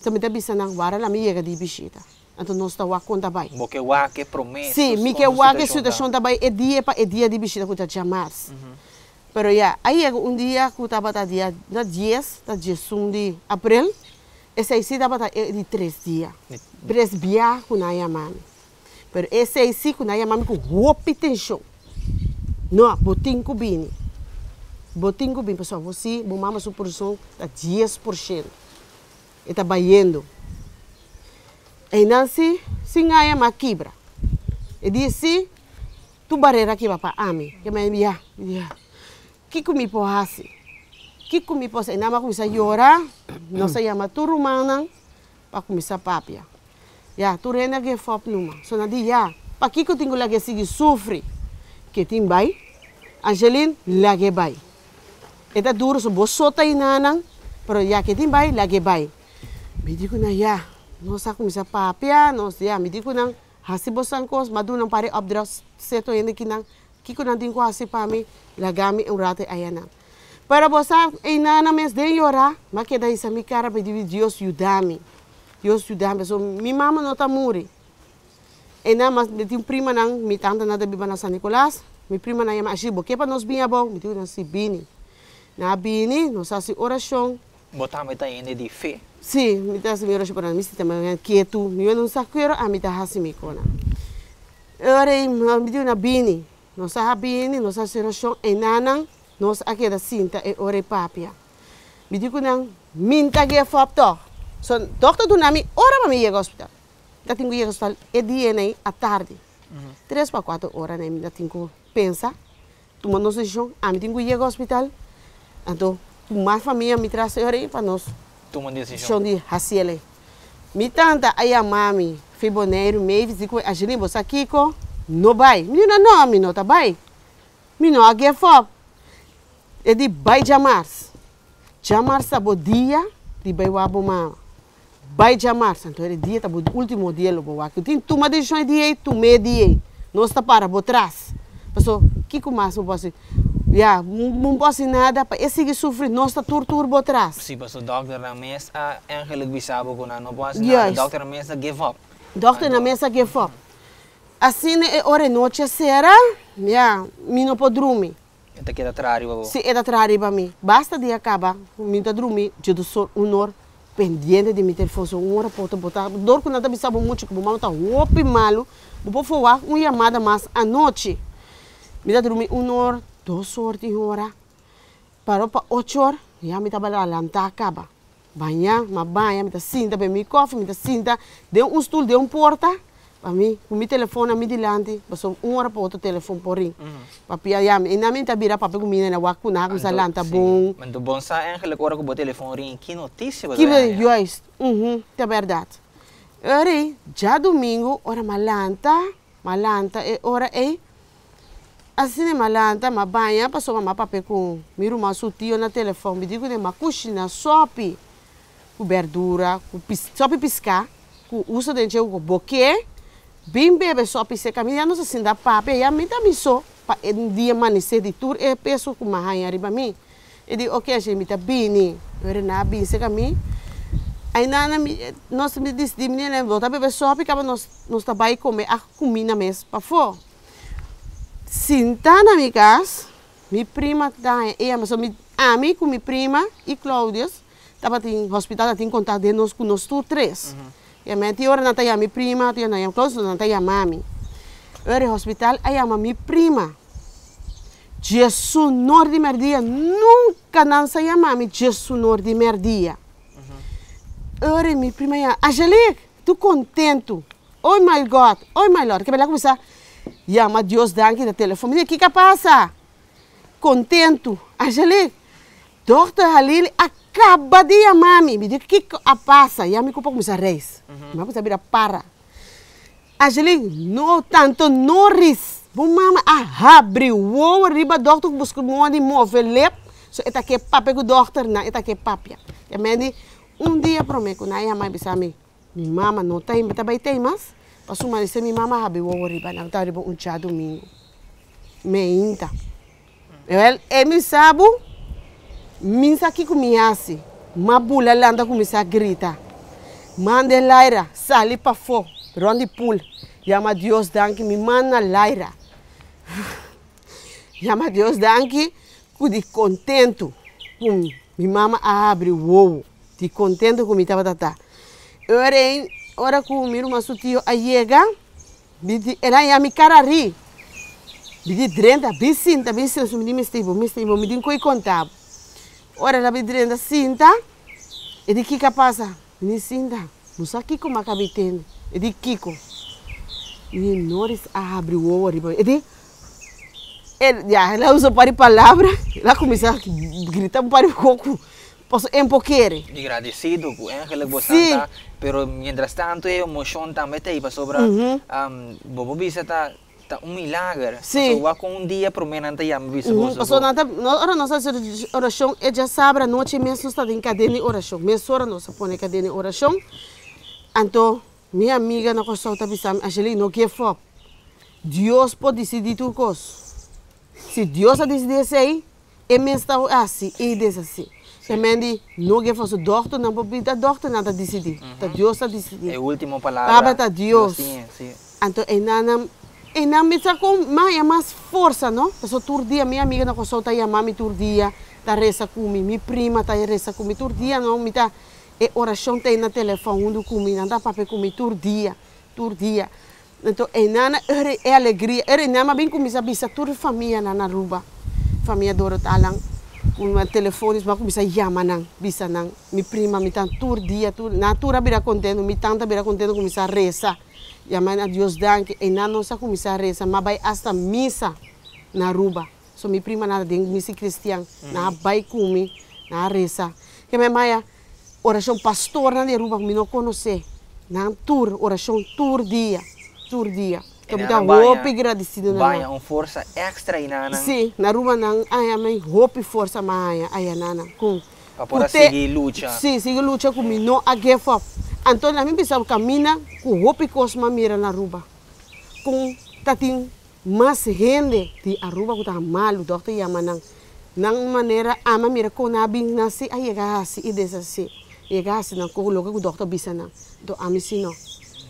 então me tá bisa na vara lá me chega de bichita então não está tá conta bai mo que wa que promessa sim me que wa que situação da bai é dia pa e dia de bichita que tá chamar uhum. Pero ya, ahí llegó un día que estaba hasta día 10, hasta 11 de abril, ese sí estaba hasta eh, de tres días. Tres días con la llamada. Pero ese sí con la llamada con guapi tensión. No, botín cubini. Botín cubini, pessoal, você, bomama sua produção está 10%. Está baiando. E não se, se não é quebra. E disse, tu barreira aqui, papá, ame. Que me enviar, enviar. Kikumi mi pohasi. kikumi mi posa inama aku bisa yora, no (clears throat) sa yama turu manang, aku bisa papia. Ya, turena ge fop numa. So nadi ya, pa tinggu lagi sigi sufri. Ketim bai, Angeline lagi bai. Eta duro so bosota inanang, pero ya ketim bai lagi bai. Bidi ko na ya, no sa aku bisa papia, no ya, bidi nang hasi bosan kos, madu nang pare obdras seto yende kinang. kiko nanti ko asi pami lagami urate ayana. Para bosa einana mes de yora, ma que daí sami cara pedi Deus ajudar-me. Deus ajudar-me, so mi mama não tá muri. Ena mas de tim prima nang mi tanta nada biba na San Nicolás, mi prima é mais ajibo, que para nos binha bom, mi tu na si bini. Na bini, nos asi oração. Botar me tá ene de fé. Sim, mi tá si oração para mi si também quieto, mi eu não saqueiro, a mi tá hasi mi kona. Ore, mi tu na bini. Nós sabemos, nós é enana, nós aqui da cinta e papia Me digo não, minta que é fopto. So, doctor do nami, ora para mim ir ao hospital. Da tingo ir ao hospital, é dia nem à tarde. Mm-hmm. Três para quatro horas nem da tingo pensa. Tomando nossa decisão, a mim tingo ir ao hospital. Então, mais família me traz aí para nós. Tomando decisão. Chão de raciele. Me tanta aí a mami, fiboneiro, meio, digo, a gente, você aqui no bai. Menina, não, menina, tá bai. Menina, a give up. É de bai jamars. Jamars tá bom dia, de bai wabo mama. Bai jamars, então ele dia tá bom, último dia eu lobo wak. Eu tenho tuma de chão de tumé de não está para, botras. Pessoal, que com mais eu posso... Yeah, não posso nada, esse que sofre, nós está tortura botras. Sim, pessoal, doctor na mesa, Angelic Bissabo, não posso nada. Yes. Doctor na mesa, give up. Doctor na mesa, give up. Assim, é eh, ora noite será, minha, minha podrume. Então, que é da trariba? Sim, é da para mim. Basta de acabar, minha podrume, dia do sol, um hora, pendente de me telefone, uma hora para botar. Dor que nada me sabe muito, que o mamão tá roupa malo. Depois foi uma chamada mais à noite. Me dá dormir um hora, duas horas de hora. Parou para oito horas, já me estava lá, lá acaba. Banhar, mas banha, me dá cinta, bem me cofre, me dá cinta. Deu um stool, deu um porta para mim, com meu telefone, a mim ah, de lante, passou uma hora para outro telefone por rim. Para -hmm. Papi, aí, e na minha tabira, papi, com minha, na waku, na água, salanta, bom. Mas do bom, sabe, Angela, agora que o telefone ring, que notícia, Que bem, jois, uhum, é verdade. aí já domingo, ora malanta, malanta, e eh, ora é, eh. assim é malanta, mas banha, passou mamá, papi, com miro, mas o tio na telefone, me digo, né, ma coxina, sope, com verdura, com, sope piscar, com uso de encher o boquete, bem bebe só pise caminho já não se sinta pape já me dá me para um dia amanhecer de tour é peso com uma rainha riba mim e digo ok eh, a gente me dá bem né ver na bem se caminho aí na na nós me diz de menina né volta bebe só porque nós nós tá vai comer a comida mesmo para fora sinta na minha casa minha prima tá é mas minha amiga com minha prima e Cláudios tava em hospital tinha contato de nós com nós três e men ti ora nata ya mi prima, ti na ya close nata ya mami. Ora hospital aya mi prima. Jesus nor de merdia nunca dança ya mami, Jesus nor de merdia. Ora mi prima ya Angelique, tu contento. Oh my God, oh my Lord, que bela começar. Ya, a Deus dá da no telefone. O que que passa? Contento. Angelique, Dr. Halil, aqui kabadia mami me diz que a passa e a me culpa como se reis uhum. mas saber vira para Angeline não tanto Norris bom mama a abriu o riba doctor busca money move lep so eta que papel com doctor na eta que papia e me um dia prometo na ia mãe bisami minha mama não tem beta vai tem mas passou mas se minha mama abriu o riba não tá riba um dia domingo me inta eu mm. ele me sabe Minsa que comiasse, ma landa começa a gritar. Mande laira, sali para fo, rondi pul. Chama Deus danke, me manda laira. Chama (sighs) Deus danke, de contento. Hum, mi mama abre o ovo, de contento com mi tata, Ora, ora com mi irmã sutio a chega, ela ia me cara rir. Bidi drenta, bicinta, bicinta, me diz, me diz, me diz, me diz, me me diz, bom, me diz, me me Ora na bidrenda sinta. E de Kika passa. Ni aqui como Kiko macabitendo. E de Kiko. Ni abre o olho E de ele, ela usa para palavra, ela começa a gritar para o coco. Posso empoquer. Agradecido, Angela Bosanta. Pero, mientras tanto, a emoção também tem sobre. Uhum. Um, Bobo Bisa tá ta um milagre. Sim. Só com um dia para promenante e amo isso. Uhum. Só nada, ora nossa oração é já sábado noite mesmo está em cadene oração. Mesmo ora nossa põe de oração. Então, minha amiga na costa está pensando, Angelina, o que é foco? Deus pode decidir tudo coisa. Se Deus a decidir isso aí, é mesmo assim, e diz assim. Também não que fosse doutor não pode dar doutor nada decidir. Tá Deus a decidir. É a última palavra. Palavra tá Deus. Sim, sim. Então, é nada e me está com mais é mais força, não? Eu sou turdia, minha amiga na consulta aí a me turdia, a reza comigo, minha prima tá reza comigo turdia, não? Me tá e oração tem na telefone onde comigo, não dá papel comigo turdia, turdia. Então, é nana é alegria, é nana bem comigo, sabe, isso toda família na rua, família do Rotalang. Com telefone, mas começa a chamar, não, bisa, não. Minha prima, me está turdia, na tura vira contendo, me tanta vira contendo, comigo a rezar. E a mãe, a Deus dank, e na nossa a reza, mas vai hasta missa na Ruba So minha prima nada de missa cristã, mm. na vai cumi na reza. Que minha mãe, oração pastor na Ruba que não conhece. Na tour, oração tour dia, tour dia. Que me dá roupa agradecida. Banha, uma força extra aí na Sim, na Ruba na Aya, mãe, roupa e força, mas Aya, Aya, Nana. Com. Para poder seguir luta. Sim, seguir luta comigo, não a give up. Então, mim precisamos caminhar com roupa e com mira na rua. Com tatim mais rende de rua que está mal, o doutor Yamanang. Na maneira, a mira com a bin nasce, a chegar-se é e desassi. Chegar-se é na coloca o doutor Bissanang. Então, a missão não.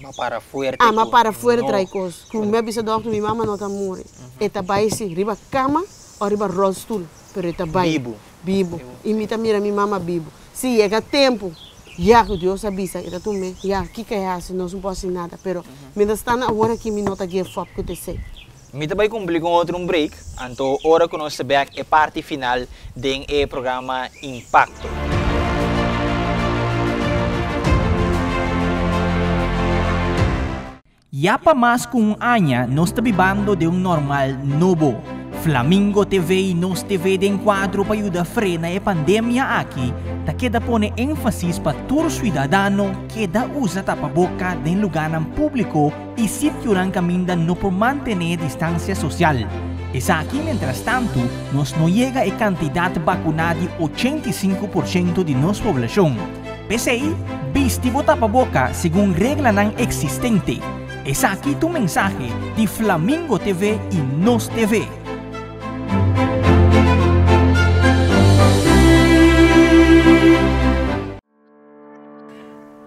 Ama para fora. Ama ah, para fora, traicos. Com o meu bisão, doutor, minha mama não está morre. Uhum. Eta baixo, riba cama, ou riba rostul. Pero eta baixo. Bibo. Bibo. Imita mira minha mama bibo. Se é chega tempo, já que Deus avisa, era tu me, já que que é assim, nós não posso nada, pero me está na hora que me nota é fofo que te sei. Me também cumpri com outro um break, então hora que nós sabemos é parte final do programa Impacto. Já mais com um ano, nós estamos vivendo de um normal novo. Flamingo TV y e Nos TV de Encuadro para ayudar a frenar la pandemia aquí, ta queda pone énfasis para los ciudadano que da usa tapaboca en lugar público y sitio caminda no por mantener distancia social. Es aquí, mientras tanto, nos no llega la cantidad vacunada de 85% de nuestra población. Pese ahí, vistivo tapaboca según regla nan existente. Es aquí tu mensaje de Flamingo TV y Nos TV.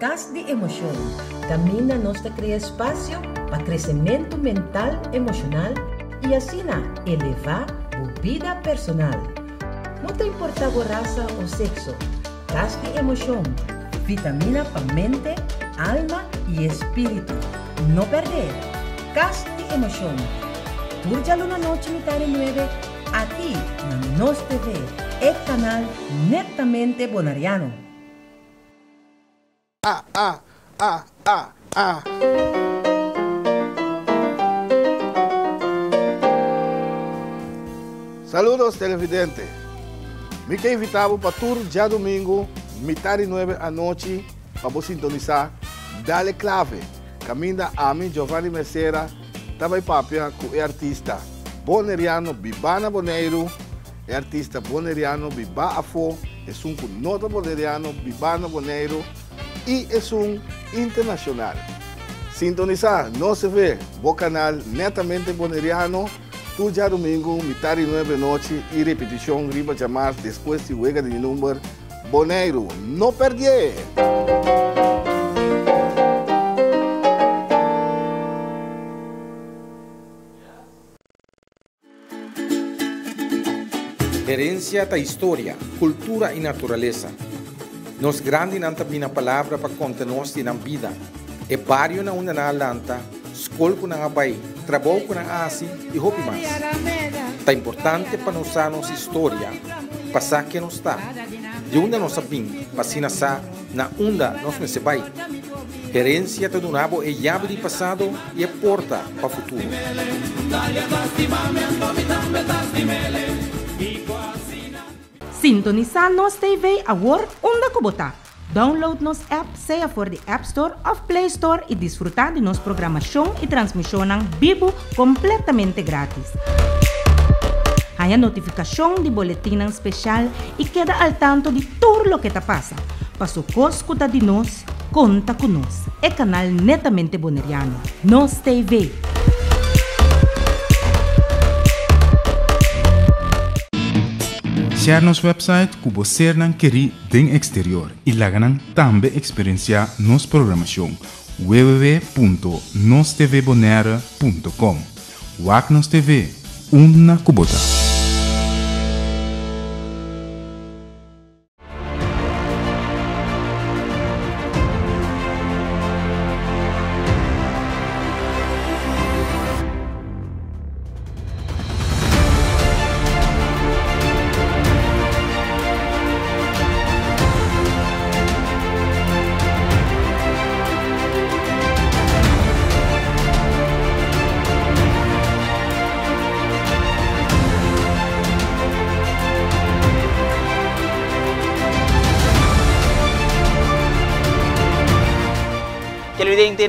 Cas de Emoción también nos crea espacio para crecimiento mental, emocional y así elevar tu vida personal. No te importa raza o sexo, Cas de Emoción, vitamina para mente, alma y espíritu. No perder, Cas de Emoción. Turja Luna Noche, mitad de nueve. Aquí, en Nos TV, el canal netamente bonariano. Ah, ah, ah, ah, ah. Saludos televidentes. Me que invitado para tour ya domingo, mitad y nueve anoche, para sintonizar Dale Clave. Camina a mí Giovanni Mesera, también papia con el artista boneriano bibana boneiro, es artista boneriano Vivá afo, es un um cunota boneriano bibana boneiro y es un internacional. Sintonizar, no se ve, vos canal netamente boneriano, tu ya domingo, mitad y nueve noche, y repetición, riba llamar después de huega de número, boneiro, no perdier. Herencia, da historia, cultura y naturaleza. Nos grande nanta la palabra para contarnos en la vida. E barrio na una na alanta, la na trabó con na asi y hopi más. Tá importante para nos a historia, história, que nos está. De una nos para pasina sa, na onda nos me La Herencia un abo e llave de passado e porta para futuro. Sintoniseer NOS TV Award Onda Kubota. Download NOS app, seja for de App Store of Play Store e disfrutar de nossa programação e transmissão vivo completamente grátis. Há a notificação de boletim especial e queda al tanto de tudo o que está passa. Passo coscuta de nós, conta conosco. É canal netamente boneriano. NOS TV. experienciar nosso website que você não querer do exterior e lá também experienciar nossa programação www.nostvbonaire.com Wagnos TV, uma cubota.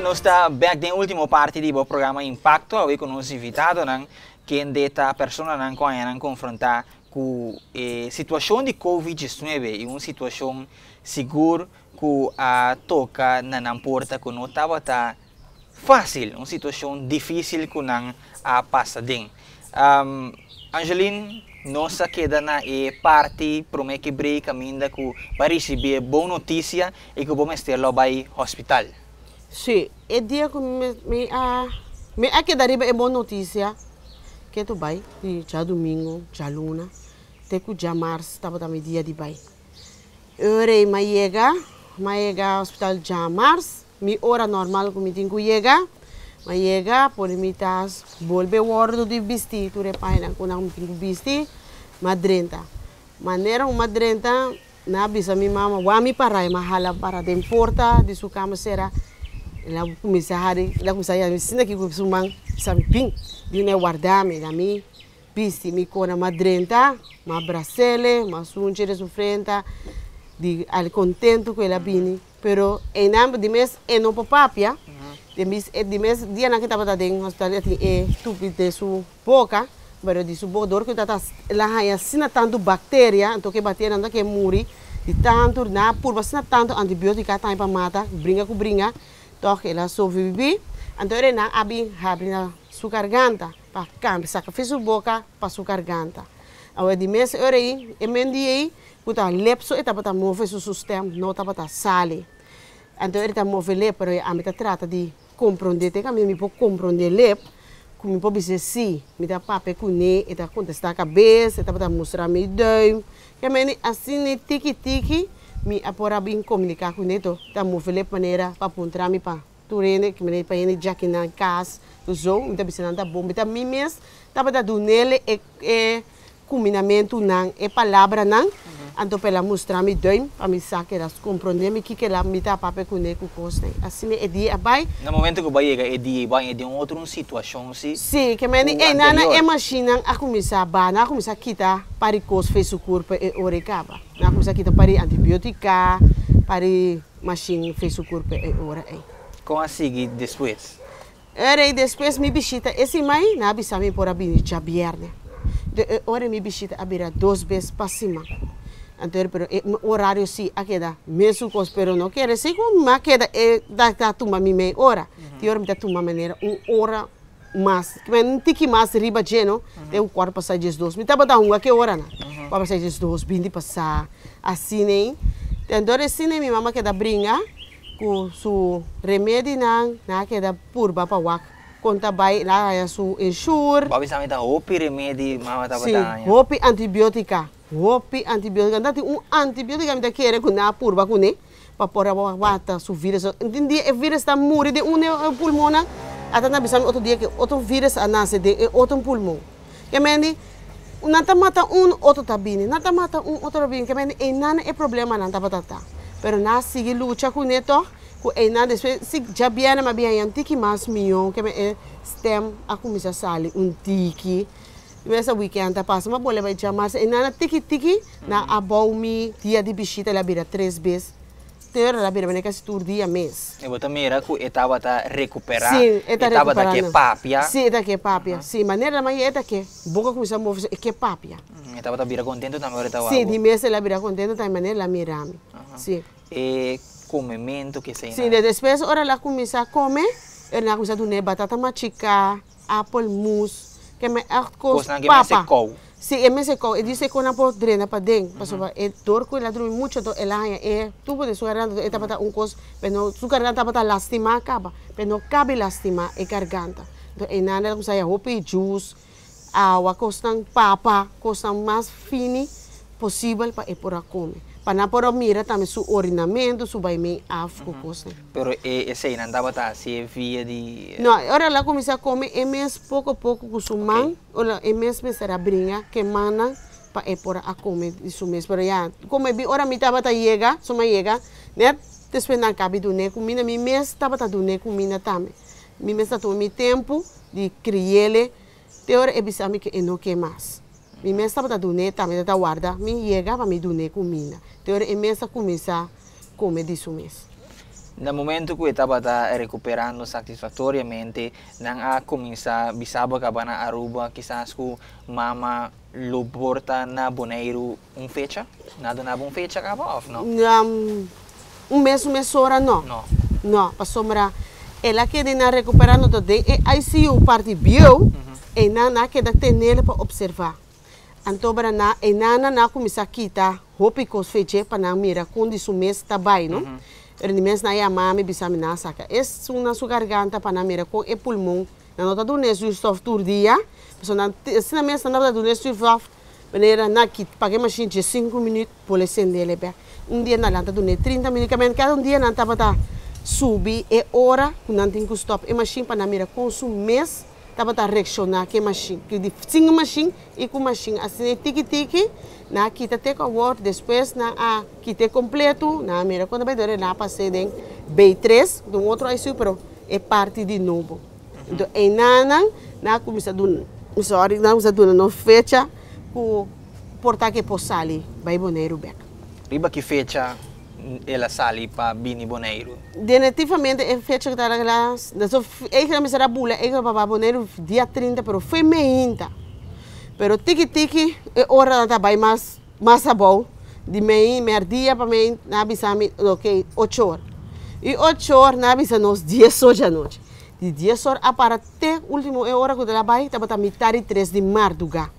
nossa nos está back na última parte do programa Impacto, hoje com nosso invitado, né, que a pessoa né, com a confrontar com a eh, situação de Covid-19 e uma situação segura que a toca na porta que não estava tá fácil, uma situação difícil que não a passa den. Um, Angeline, nossa queda na e eh, parte para que break ainda que vai receber boa notícia e que vamos ter lá hospital. Sim, é dia que me, a me aqui da é boa notícia. Que tu vai, já domingo, já luna, até que já março, estava também dia de vai. Eu irei me chegar, ao hospital já março, me hora normal que me tenho chega chegar, por me tas volver o ordo de vestir, tu repaina, quando eu me tenho que vestir, madrenta. Maneira uma madrenta na bisa mi mama, wa para parai, mahala para den para de sua cama será. la kumisahari la que kusaya man sabe pin samping dine guardame la mi piste mi kona madrenta ma brasele ma sunche de sufrenta di al contento que la pini, pero en ambos di mes en no papia de mis de di mes diana que tapa den hospital ti e eh, de su boca pero di su bodor que está la haya sin tanto bacteria então que anda que muri de tanto na purva sin tanto antibiótica para mata brinca ku brinca Doch lá sobrevive. Então ele não abre, abre na sua garganta para cambiar, sacrifício boca para sua garganta. Ao dimensa hora aí, emendi puta lepso e tapata move su sistema, não tapata sale. Então ele tá move lep, pero a meta trata de compreender, tem que me pôr compreender lep, como me pôr dizer sim, me dá papo com ne, e tá contestar a cabeça, e tapata mostrar meu deu. Que assim, tiki-tiki, mi apora bin comunicar com neto tá muvele maneira para apontar mi pa turene que me pa ene jaquina cas do zo muita bicinanta bom muita mimes tava da dunele e, e culminamento nan e palavra nan Anto pe la mustra mi duim, pa mi sa que las comprende mi que la mita pape kune ku costa. Assim é dia abai. Na momento que vai é dia vai é de um outro situação se. Sim, que meni é nana é machina a começar bana, a começar quita para cos fez o corpo e orecaba. Na começar quita para antibiótica, para machine fez o corpo e ora aí. Como a seguir depois? Era e depois me bichita esse mai na bisami por abinir já bierne. De ora me bichita abira duas vezes para cima. Anterior, pero eh, horário sim, a queda, mesmo com os pero não quer, sei como queda é eh, da da tumba mi meia hora. Uhum. Tior me da tumba maneira, um hora mas, mas não tiki que mais riba geno, uhum. tem um quarto passar dias dois. Me tava da um a hora na? Uhum. Para passar dias dois, bindi passar assim nem. Então assim nem minha mama queda brinca com su remédio na na queda purba para wak conta bai lá é su insure. Babi samita hopi remédio mama tava da. Sim, hopi antibiótica. Wopi antibiotica. Dati un antibiotica mi chiede con la purba con ne. Papora wata su virus. Dindi e virus sta muri di un eh, pulmona. Atana bisogna otto dia che otto virus anase di eh, otto pulmon. Che mendi nata mata un otto tabini. Nata mata un otto tabini. Che mendi e nana è problema nata patata. Però nasi che lucia con ne to. Ku e nada si già bene ma bene antiki mas mio che me eh, stem a come sa sali un tiki. essa weekend tá passando uma bolha vai chamar e na tiki tiki na abomi día de bichita ela vira tres vezes terra la birmene kasi tur día mes. E bota mira que etaba ta recuperar. Sim, ta que papia. Sim, eta que papia. Uh -huh. Sim, maneira mai eta que boca começa a mover que papia. Uh -huh. Etaba ta bira contento também eta wa. Sim, di mes la bira contento também maneira la mirami. Uh -huh. Sim. E eh, comimento que sei. Sim, de depois ora la comienza a comer, la comienza a tener batata machica, apple mousse que me akos papa. Si dice no na drenar para pa ding. Paso el e la drumi mucho el año e de su garganta, esta un cos, pero pues su garganta lastima pero pues cabe lastima e garganta. Entonces, en nada, hopi juice, agua, costan papa, costan más fini posible para por comer. Pana poro mira também su ornamento, su baime afro coisa. Pero esse aí não dava tá se via de eh. Não, ora lá começa a comer e mês pouco a pouco com su man, ora e mês me será brinha que mana para e pora a comer de su pero já como vi ora mi tava tá chega, só me chega, né? Después não cabe do neco, mina mi mês tava tá do neco mina também. Mi mês tá todo meu tempo de criele, teor é bisami que não que mais minha mi me sabta dune también ta guarda mi llega me mi com comida entonces empieza a começa come de su mes no momento que estaba recuperando satisfatoriamente, não a começar bisaba ka ba na Aruba, quizás ku mama luporta na Boneiro um fecha? Nada na um fecha ka ba off, não. Um, um mês, um mês hora, não. Não. Não, passou mra. Ela que na recuperando todo, e eh, aí se o parte bio, uh -huh. e na na que da tener para observar antobra na enana na começar kita hopi kos feche para mira condi su mes tabai no uhum. rendimentos na ia mame bisami na saca es una su garganta para mira com e pulmão na nota do nesu stof turdia so na se na mes na nota do nesu stof benera na kit pague machine de 5 minutos por acender ele um dia na lanta do ne 30 minutos cada um dia na tapa tá subi e ora, quando não tem que stop e machine para mira com su tabata reacciona que machine que de sing machine e com machine assim tiki tiki na quita te com word depois na a quita completo na mira quando vai dar na passei den B3 do outro aí supro é parte de novo então é nana na começa do sorry na usa do não fecha com portar que ali vai boneiro back riba que fecha ela sali para Bini Boneiro? Definitivamente é fecha que está lá. Ela me será bula, eu ela para Boneiro dia 30, mas foi meia. Mas tiki tiki é hora de vai mais mais a bom. De meia, meia dia para meio na bisami, ok, 8 horas. E 8 horas na bisa nos 10 horas da noite. De 10 horas a para até último é hora que ela vai, estava para metade 3 de madrugada.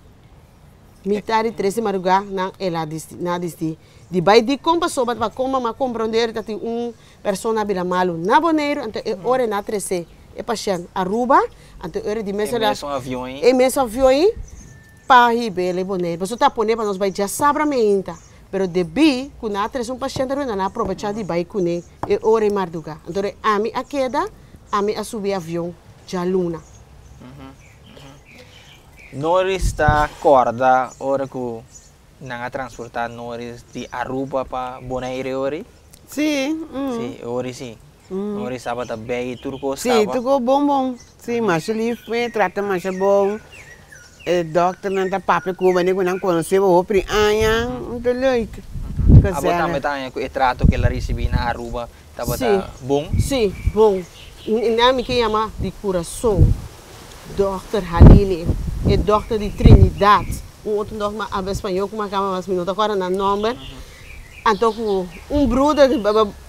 Metade 3 de madrugada na ela na distrito de bai de kompa sobat ba kompa ma compreender tem um persona bila malu na boneiro então é hora na trece e passian Aruba ante hora de mesa da aviões e mesa aviões eh? ir ribele boneiro você tá pone para nós vai já sabra menta pero debi com na trece um paciente não na aproveitar de bai kune eh, hora de marduga é a mim a queda ami a subir avião já luna mm-hmm. mm-hmm. não está corda, ora que não nanga transportar nores de Aruba para Bonaire ori. Sim. Mm. Sim, ori sim. Mm. Nori sabe bem e turco sabe. Sim, turco bom bom. Sim, mas ele foi trata mas é bom. o Dr não tá papo com o não conheceu o opri é muito leite. A também metanha o trato que ela recebi na Aruba, tava tá bom. Sim, bom. Não me chama de coração. Dr. Halili, é Dr. de Trinidade outro dorme a vez espanhol com uma cama mais minuto agora na nome. então com um bruto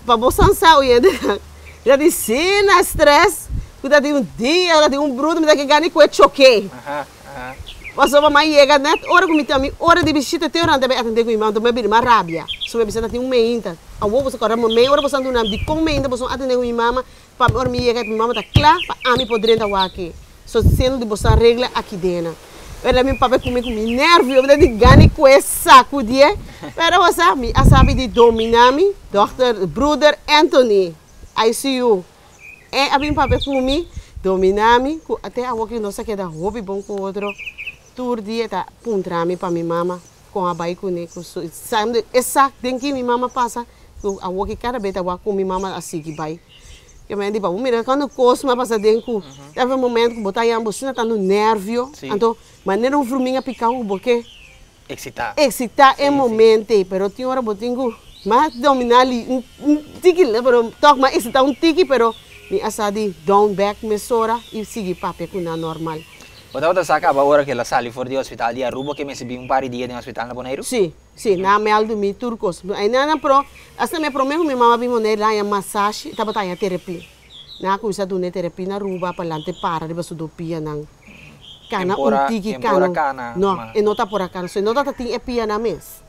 para boçançar e (laughs) já disse na estresse, cuida de um dia ela tem um bruto me dá que ganhe com choquei. passou para mãe chega né hora que me tem hora de bichita tem hora também atender com irmão também irmã rábia só me precisa ter um meio ainda a ovo você corre meia hora você anda na de com meia ainda você atender com irmã para hora me chega irmã está claro para a mim poder entrar aqui só sendo de você regra aqui dentro Ora mi papai comigo me nervo, eu de gane com esse saco de. Pero você me sabe de dominami, Doctor, Brother Anthony. ICU, see É a mim papai comigo dominami, até a que nossa que da hobby bom com outro. Tur dia tá puntrami para minha mama com a bai com neco. Sabe essa tem que minha mama passa, a que cada vez tá com minha mama assim que bai. Eu me digo, mira, quando o cosmo passa dentro, teve uhum. um momento que botar a ambos, tá no nervio. Então, maneira um fruminha picar um boquê. Excitar. Excitar é momento, pero ahora hora pues tengo más dominar y un tiki, pero excitar un tiki, pero mi asadi down back mesora e sigue pape con na normal. Outra outra saca ahora que la sali for de hospital de Aruba que me subí un par de en el hospital na Bonaire? sí sí na me aldo mi turcos. ahí nada na pro, me prometo mi mamá vino a la em massagem, tá terapia. Na coisa do terapia na Aruba para lá para de basudopia nang. kana embora, untigi kana kana no ma. e nota por acá so nota ti e pia na mes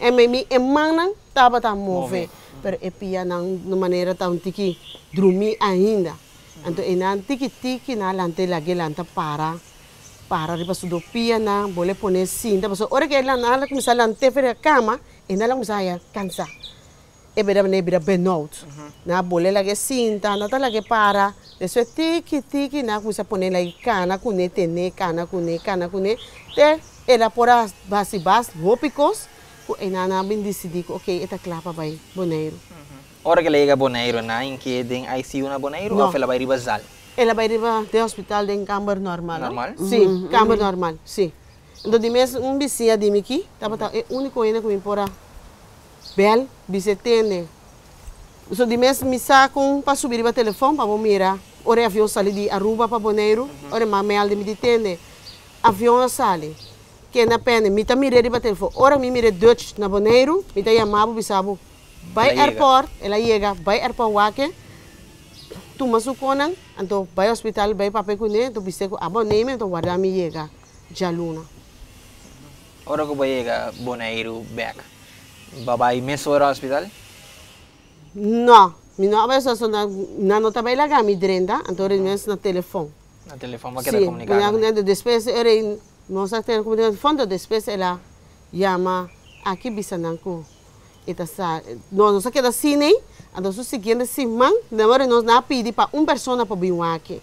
e me mi e mana tava tá move per e pia na no maneira tá tiki drumi ainda então e na tiki tiki na lante la gelanta para para riba su dopia na bole poner cinta so ora que ela na la começar lante fer cama e na la começar a cansar ebera ne bira burnout. Uhum. Na bolela que sinta na tala que para. Isso é tiki tiki na começa pôr lá cana com ne tene cana com ne cana com ne. Te elabora base base rópicos. Ku enana bin decidi ok eta clapa vai boneiro. Uhum. Ora que lega boneiro na em que ICU na boneiro ou Ela vai ribazal. Ela vai riba de hospital den camber normal. Normal? Sim, sí, camber normal, sim. Sí. Então, de mês, um vizinho de mim tá, estava é único ainda que me importa Bel, bisetene. Eu sou de mês missa com para subir para telefone para mirar. Ora avião sali de Aruba para Boneiro, mhm. ora mamel de Meditene. Avião sali. Que na pena, me tá mirei para telefone. Ora me mirei Dutch na Boneiro, me tá chamando bisabu. Vai airport, ela chega, vai airport wake. Tu mas o Anto então vai hospital, vai para Pecune, tu biseco aboneme, então guarda me chega. Jaluna. Ora que vai chega Boneiro back. ¿Babai meso al hospital? No, mi nova es una nano tabela que mi drenda, entonces me es na teléfono. Na teléfono, para que sí, comunicar. Sí, na después era en nossa de fondo, después ela llama aquí, bisananco. Ita no no qué, queda cine, a nosso seguinte simão, demora nós na pide para una persona para biwake.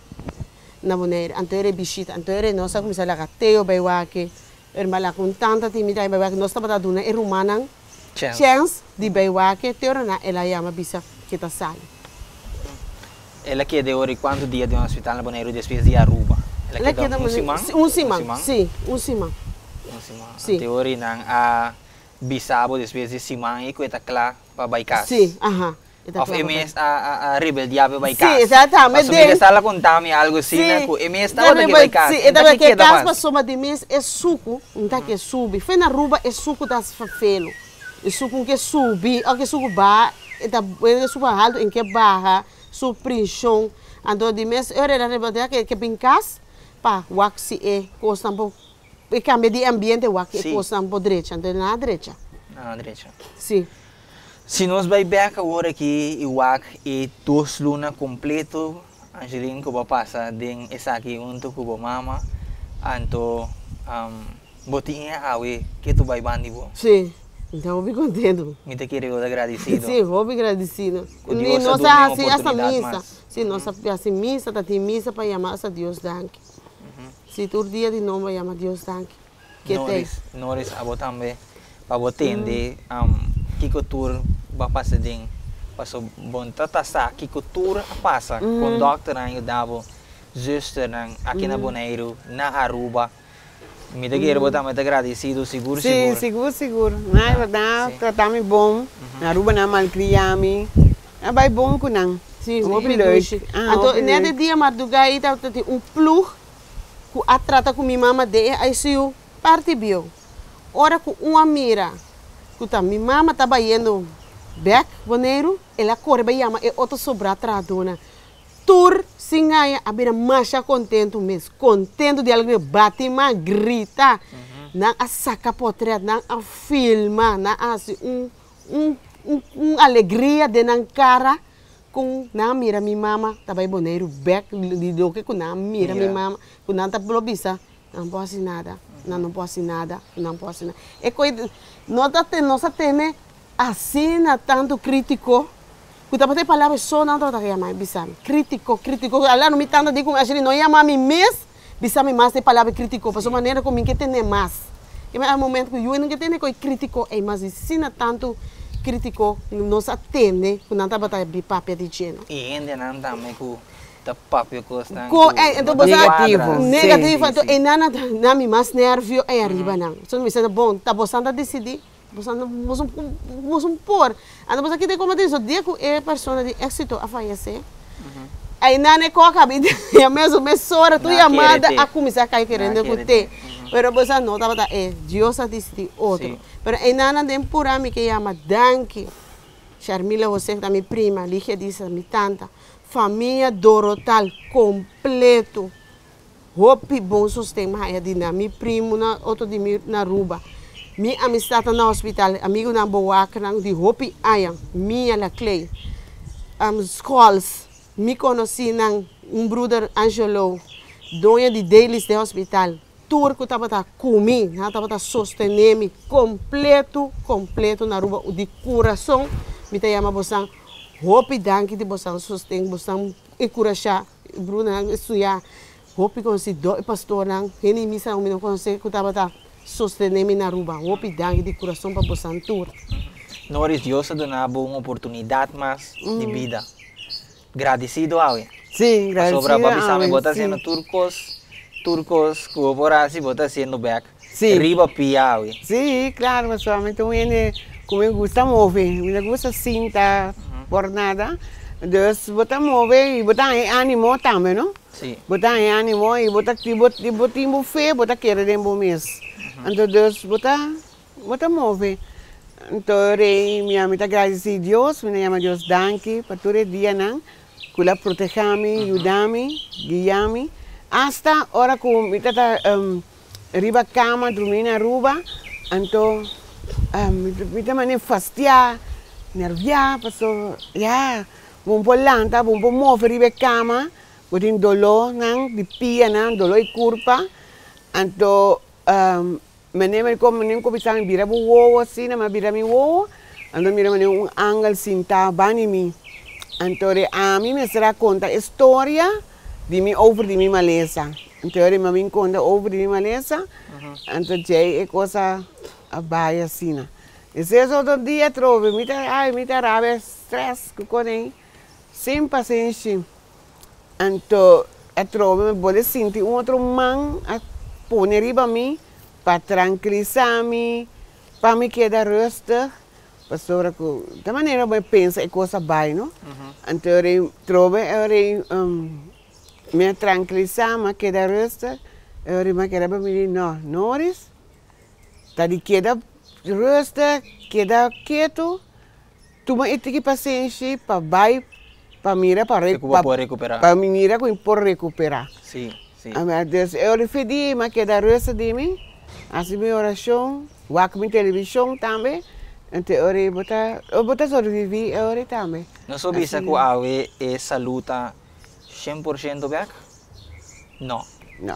Na boneira, anterior bichita, anterior nossa começar a gateo biwake. Irmã la com tanta timidez no estaba estava dando na rumanang. chance, chance que baiwake teorana ela yama bisa kita sali. Ela que de ori quanto dia de um hospital na Bonaire despesa de Aruba. Ela que um simão? Um simão, sim, um simão. Um simão. Sim. Teoria não nang a bisabo despesa de simão e coita clá para baicar. Sim, aha. Of MS a, a, a rebeldia pe bai kas. Si, exatamente. Mas de sala contame algo assim, si. né? MS tá outra que Si, então que que kas pa soma de mês é suco, então que subi. Foi na ruba é suco das fafelo suku que subi ao que suku ba eta ele suku alto em que barra su princhon ando de mes ore da rebater que que pincas pa waxi e costan po e cambia de ambiente waxi e costan po direita ando na direita na direita sim se nós vai back agora aqui e wak é duas luna completo Angeline que vai passar den essa aqui junto com a mama anto um, botinha awe que tu vai bandi bo sim então eu fico contente. Muito querido, agradecido. Sim, vou agradecido. E é nossa, assim, essa missa. Mas... Sim, nossa, assim, missa, tá missa para chamar a Deus dank. Uhum. Se todo dia de novo vai chamar Deus dank. Que nós, tem? Nós, abo também, para atender, um, que cultura vai passar dentro. Passou bom, tata que cultura passa. Uhum. Com o doutor, eu dava, justo aqui na uhum. Boneiro, na Aruba. Me daqueira uhum. botar mata grade, sido seguro, Sim, seguro. seguro, seguro. Não é verdade? Tratar-me bom. Na rua não malcriar-me. É bem bom que não. Sim, sim. então, nesse dia, madrugada, aí tá um plur que a trata com minha mama de aí parte bio. Ora com uma mira. Que tá minha mama tá indo back, boneiro, ela corre bem, e outro sobrar atrás, dona. Tur Sim, aí a beira macha contento mesmo. Contento de alguém bater, mas grita. Uhum. Não a saca portrait, não a filma, não a assim, um, um, um, um alegria de não cara com na mira minha mama, tá bem boneiro, back, lido que com na mira minha mama, com não tá probisa, não posso nada, não não posso nada, não posso nada. É coisa, nós até nós até né, assim tanto crítico kutapata ipalava so nantotaka ya mai eh, bisami crítico crítico ala no mitanda diku ashiri no ia mami mes bisami mais de palavra crítico por passou maneira como que tem mais e mas momento que eu não que tem coi crítico é mas ensina tanto crítico não nos atende com nanta batalha de papel de gênero e ainda não também com da papel costa com é eh, então você negativo negativo então e nana nami mais nervio é arriba não só não me sente bom tá você anda decidir possam pôr. Andamos aqui tem como o dia que é pessoa de éxito a fazer. Aí não é coca, é mesmo mesora, tu amada a começar (laughs) a cair querendo com te. Pero você não estava tá, é, Deus disse outro. mas aí não tem por a mim que chama Danke. Charmila José, da minha prima, Lígia disse, da minha tanta. Família Dorotal, completo. Hopi bom sustento, é de minha primo, na outro de mim, na Ruba. Mi ami no na hospital, amigo na boak de di hopi minha mi la clay. am schools, me conheci nang um brother Angelo, dona de dailies de hospital. Turco estava tá comi, estava tá sostenendo completo, completo na rua de coração. Me te chama bosan, hopi danke de bosan susten bosan e curachá, Bruna estuia. Hopi consi do pastor nang, heni misa um não consi, tava tá sostener-me na rua, vou pedir de coração para a santura. Nós Deus te deu uma oportunidade mais de vida. Agradecido ao Sim, agradecido. Sobre a Babissame, bota sendo turcos, turcos, cooperar-se, bota sendo back. Sim. Riba piau. Sim, claro, mas somente um ene, como eu gosto mover, me gosta cinta, uhum. bornada. botar mover e botar animo também, não? Sim. Botar animo e bota tibo tibo tibo fe, bota querer dembo mesmo. Anto Dios bota, bota move. Anto rei mi amita grazie si Dios, mi chiama Dios danki, pature dia nan, kula protejami, uh -huh. yudami, guiami. Hasta ora ku mi tata um, riba kama, drumina ruba, anto um, mi tama ne fastia, nervia, paso, ya, yeah. un po' lanta, un po' muove riba kama, godin dolor nan, di pia nan, dolor e curpa, anto um, mene mani kom mani ko bisan bira bu wowo sina ma bira mi wowo ando mira mani un angel sinta bani mi antore a mi me sarà conta historia di mi over di mi malesa antore ma mi conta over di mi malesa uh -huh. anto jay e cosa abbaia sina e se so do dia trovi mi ta ai mi ta rave stress con ei sem paciência anto a trovi me bole sinti un otro man a ponere riba a para tranquilizar-me, para me quedar rustig. Pastora, da maneira como eu penso, é coisa bem, mhm. não? Uhum. Então, eu trouxe, eu um, me tranquilizava, quedar rustig. Eu me para me dizer, não, é tá de queda rustig, queda quieto. Tu me tem que paciência para vai, para mira, para recuperar. Para mira, por recuperar. Sim, sim. Então, eu lhe pedi, mas queda rustig de mim. Assim, minha oração, o acme televisão também, entre ore bota, o bota sobrevivi e ore também. Não soubesse assim, que a AWE é saluta 100% back? Não. Não.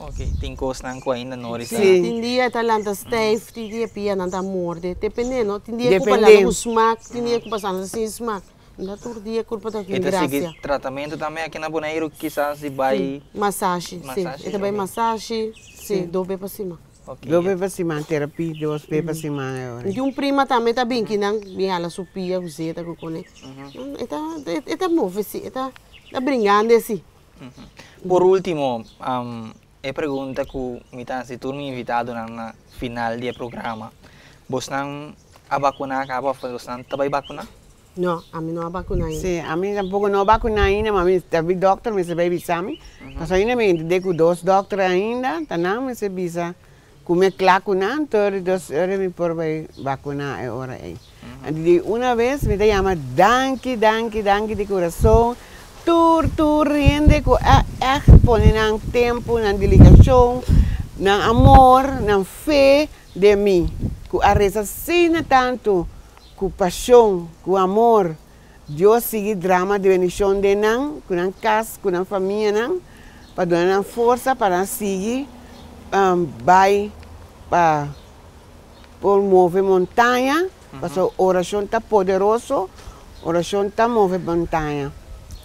Ok, tem coisa não ainda não está. Sim, tem dia está lá na stave, tem dia pia não está morde, dependendo, tem dia que passa no smack, tem dia que passa no sem smack. Na é culpa da Então, se tratamento também aqui na Boneiro, quizás se vai... Massagem, sim. Massagem, também massagem, sim, do bem para cima. Okay. Dua pepasiman, terapi, dua pepasiman. Mm. Yung prima ta tama, ita binki nang bihala supia, usi, ita kukune. Mm -hmm. Ita, ita move si, ita, ita bringande si. Mm -hmm. Por último, um, e pregunta ku mita si tur mi invitado nang final dia programa. Bos nang abakuna ka ba, bos nang tabay bakuna? No, a mí no vacunaína. Sí, a mí tampoco no vacunaína, mami, está big doctor, me mm-hmm. se baby Sammy. Uh -huh. Entonces, ahí me dedico dos doctores ainda, tanam me se visa. Cum e clacunan, os horas me por vai é hora mhm. aí. ei. De uma vez me chama danke, danke, danke de coração. Tur, tur, rende echt eh, ponen aan tempo, aan delegação, aan amor, aan fé de mim. Que a resacina tanto, com paixão, com amor. Deus sigue drama de bendição de nan, com a casa, com a família para dar força para seguir um, vai para mover montanha, uhum. porque a oração está poderosa, a oração está mover montanha.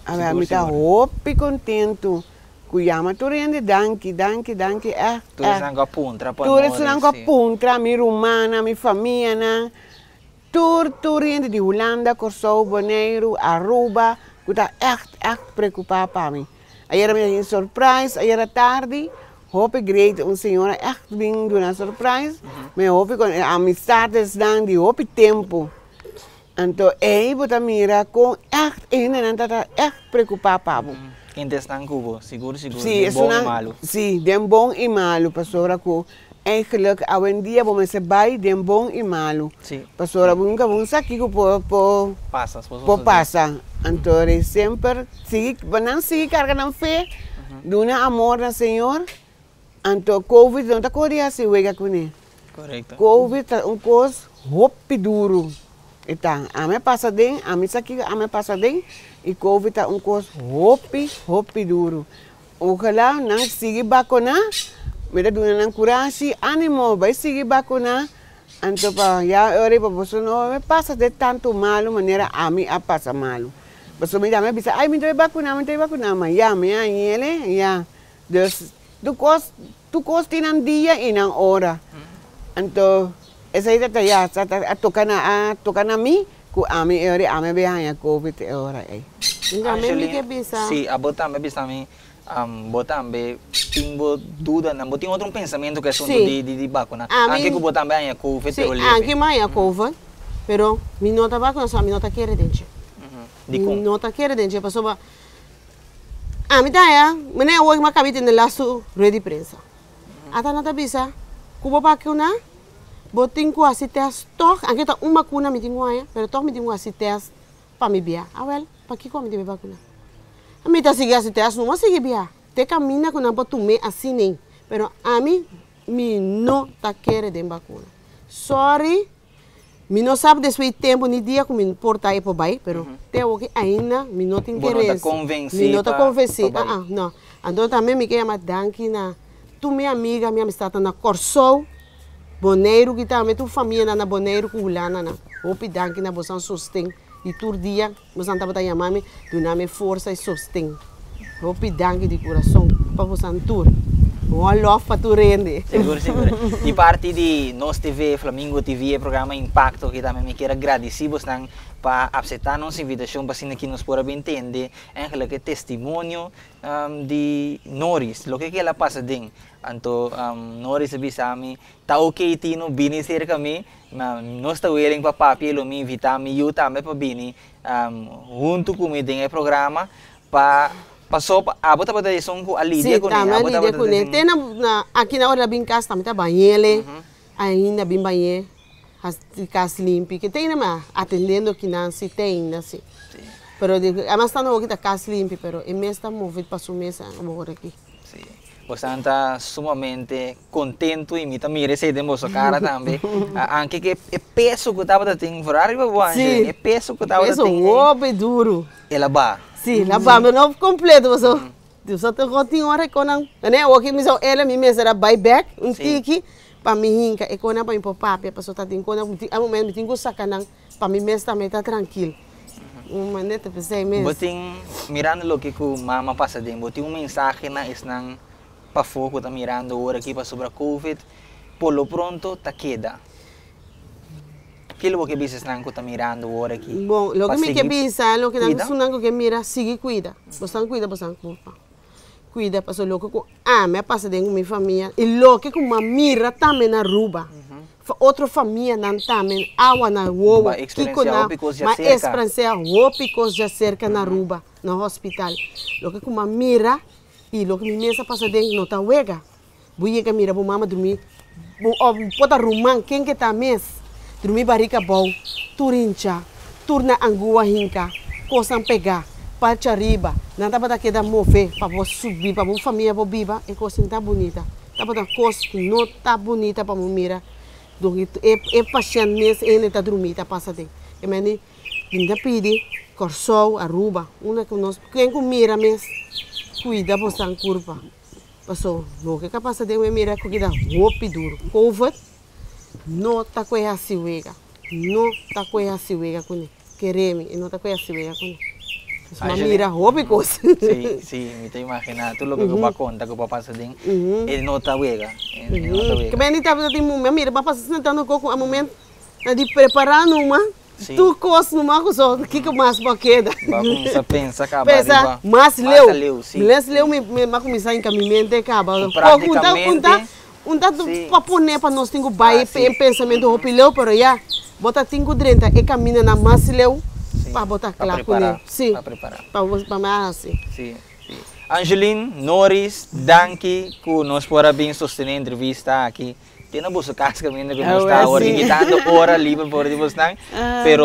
Agora, eu está muito contente. Kuyama tu rende danki, danki, danki, eh. Ah, tu eh. Ah. sango puntra, poi. Tu sango puntra, mi rumana, mi famiglia, na. Tur, tu rende di Holanda, Corsou, Boneiro, Aruba, kuta echt, ah, echt preocupada para mim. Ayer mi in surprise, ayer tarde hoop ik um senhor jongeren é echt bing doen als surprise. Mm -hmm. Maar hoop ik dan, die hoop tempo. Anto toen hij wat Amira kon echt in en dat had echt preocupar pabo. Mm. Uhum. En dat Cubo, seguro, seguro. Sim, é bom e malo. Sim, dem bom e malo, pastora Cubo. Eigenlijk, hoy dia vamos a bai dem bom e malo. Sim. Pastora, nunca vamos aqui por... por passa. Por passa. Anto Então, sempre, sigue, não sigue carga na fe uhum. dona amor na Senhor. Anto COVID não tá corria assim, se wega kune. Correto. COVID tá um cos hopi duro. Então, a minha passa den, a minha aqui, a minha passa den, e COVID tá um cos hopi, hopi duro. o Ojalá não siga vacinar, me dá duna não coragem, ânimo, vai seguir vacinar. Anto para já ore para boso não me passa de tanto malo maneira a mim a passa malo. Boso me dá me diz ai me dá vacinar, me dá vacinar, mas já me ele já. Deus tukos tukos tinandia inang ora. Anto esa ida ta ya sa ta tokana a tokana mi ku ami ore ame be covid ko bit ora ai. Eh. Inga me mi ke bisa. Si abota me bisa mi um, botambe tingo dúvida, não tinha outro pensamento que assunto de, de, de vacuna. A anche que botambe é a covid te olhei. Anche mai a couve, però mi nota vacuna, só mi nota chiere dente. Uh -huh. Di cum? Mi nota a dente, ah, Amita ya, mene wo ma kabit in lasu ready prensa. Ata nata bisa, kubo pa kuna, botin botinho asi test toch, ang kita uma kuna mitin ko ya, pero toch mitin ko asi test pa mi bia. Awel, pa ki ko mitin ba kuna. Amita sige asi test numa sige bia. Te camina kuna botume assim nem, pero ami mi no ta quere den bakuna. Sorry, me não sabe desse seu tempo nem dia que me porta aí para o bairro, pero uhum. até hoje ainda me não tem interesse. Não convenci. Me não tá convenci. Ah, ah, não. Então também me quer chamar Danki na tu minha amiga, minha amistade na Corsol, Boneiro que também tu família na Boneiro com Ulana na. Opi Danki na Bosan sustém e todo dia você não tá chamando me do nome força e sustém. Opi Danki de coração para você tudo. Wala, paturende. Siguro, siguro. (laughs) Di parte di Nos TV, Flamingo TV, e eh, programa Impacto, kita may mikira agradecibos ng pa-apsetanon sa invitasyon basi na kinos pura bintende, eh, ang kalaki testimonio um, di Norris, lo que kela pasa ding. Anto um, Norris sabi sa amin, tao kay tino, binisir kami, na nos tawiling papapi, lumivita, mi yuta, may pabini, um, junto kumiding e programa, pa Passou a bota bota são sonco a Lídia com ele. a Lídia para ele. Tem aqui na hora da casa também tá banheiro, ainda bem banheiro, as casas limpas, que tem, né, atendendo que não se tem, assim. Pero digo, además está no da casa limpa, pero em mês está movido para sua mesa agora aqui. Sim. Você está sumamente contente e me também recebe sua cara também. (laughs) Anche ah, que é peso que estava tendo, por arriba, é peso que estava é Peso, obe duro. Ela bar. Si, la bamba não completo, mas Deus até rotin hora que não, né? O que me só ela me mesa era buyback, um tiki para mim hinca e quando para impor papia, para soltar tem quando a momento tem gosto canang, para mim mesa também tá tranquilo. Uma neta pensei mesmo. Botin mirando lo que com mama passa de, botin uma mensagem na isnang para foco tá mirando hora aqui para sobre a covid. lo pronto, tá queda. Kilo que bises nanco tá mirando agora aqui. Bom, logo que me que bisa, logo que nanco nanco que mira, sigue cuida. Bostan cuida, bostan culpa. Cuida, passou logo com ah, me passa dentro minha família. E logo com uma mira também na ruba. Outra família não também, água na rua, Kiko na, mas esperança, roupa já cerca na ruba, no hospital. Logo com uma mira, e logo minha mesa passa dentro, não está uega. Buiga mira, bu mama dormir, oh, bu, ó, pota rumã, quem que está mesa? dormir barika bom, turincha, turna angua hinka, coçam pegar, parte riba, não dá para queda mover, para subir, para a família bobiba, e coisa tá bonita. Tá para coisa não tá bonita para mira. Então, é, é paciente, ele tá dormindo, tá passando. E meni, ainda pedi, corsou, aruba, uma que nós, quem com mira mesmo cuida para curva. Passou, não que capaz de mira, cuida, roupa duro. Covid, não no takoya siwega com takoya siwega kune quereme y no takoya siwega kune é uma ah, mira hópicos (laughs) sim sim me te imaginando, tu lo que uh -huh. papá conta que papá se den uh eh, ele não está takoya el como é que bem está de mim mira papá se sentando coco a momento eh, de preparar preparando uma Tu coço no marco só, o que que mais boqueda? Bagunça, pensa, acaba. Pensa, mas leu. Mas leu, sim. Mas leu, me, me, me começar em caminho, acaba. Praticamente. Conta, conta um dado para pôr para nós temos baia ah, e pensamento roupilhão mas já bota cinco drenta e caminha na massa leu para botar claro com ele sim para preparar para mais assim sim Angeline Norris danke que ah, nos parabéns sustentar a entrevista aqui tem uma bolsa casca menina que nós está organizando hora livre para de vocês não,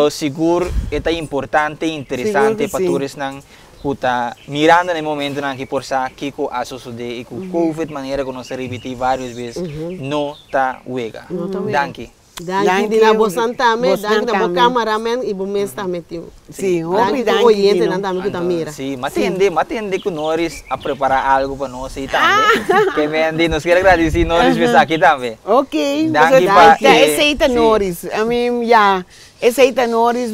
mas seguro é importante e interessante para turistas escuta Miranda no momento na que por sa Kiko a suceder e com uhum. Covid maneira que nós repetir várias vezes não tá uega. Uhum. Danke. Danke, danke na bo santame, danke na bo cameraman e bo mesta metiu. Sim, ouvi danke. Oyente na dame que tá mira. Sim, mas tende, mas tende que Norris a preparar algo para nós e também. Que vende, nos quer agradecer Norris por aqui também. Ok. Danke para. Aceita Norris. I mean, yeah. Esse aí tá tenores,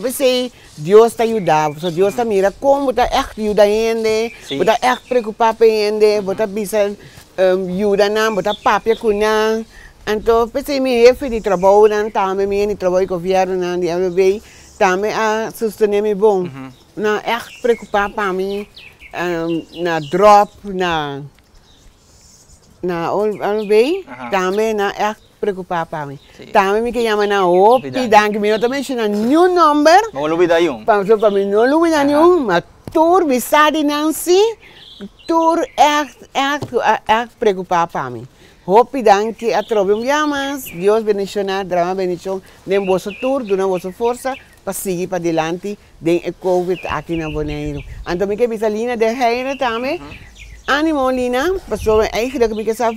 pensei, Deus te tá ajudar. so Deus te tá mira como te ajudar ainda, ende, você echt preocupar ende, você bisa ajuda não, você papia com não. Então, pensei, meu chefe de trabalho não, né? também minha de trabalho com vieram não, né? de MB, também a sustentar me bom. Uhum. Não, echt preocupar para mim, na drop, na na MB, também na echt preocupar, Pami. Sí. Também me que llaman na OP y dan que me no mencionar mencionan ni un nombre. No um passou Para mim não lo olvida ni un. Maar tour, we zaten Nancy, tour é é é preocupar, a Hope dan que atrobem llamas, Dios bendicionar, drama bendición, nem vosso tour, dona vosso força, para seguir para adelante, de COVID aqui na Bonaire. Então, me que bisa Lina de Heire também. Animo, Lina, para sobre, que me que sabe,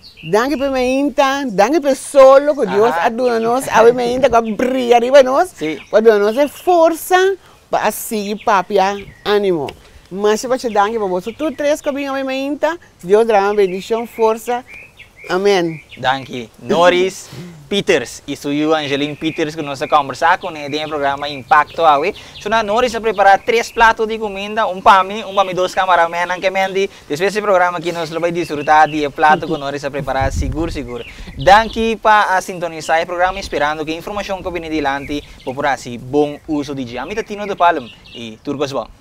Dankjewel dank por solo che Dio adunanos, ovviamente con brigare nos, mi dado nos fuerza para seguir papi ánimo. Más se a danke per ánimo tres mi Dios bendición, fuerza. Amém. Danke. Doris Peters. Isso é Angeline Peters que nós conversamos com o programa Impacto ali. Então, Doris preparar três pratos de comida, um para mim, um para mim dois cameramen que me andi. Depois desse programa aqui nós vamos desfrutar de prato que Doris preparar seguro, seguro. Danke para sintonizar o programa, esperando que a informação que vem adiante, para assim bom uso de dia. Amita Tino de Palm e Turcos Bom.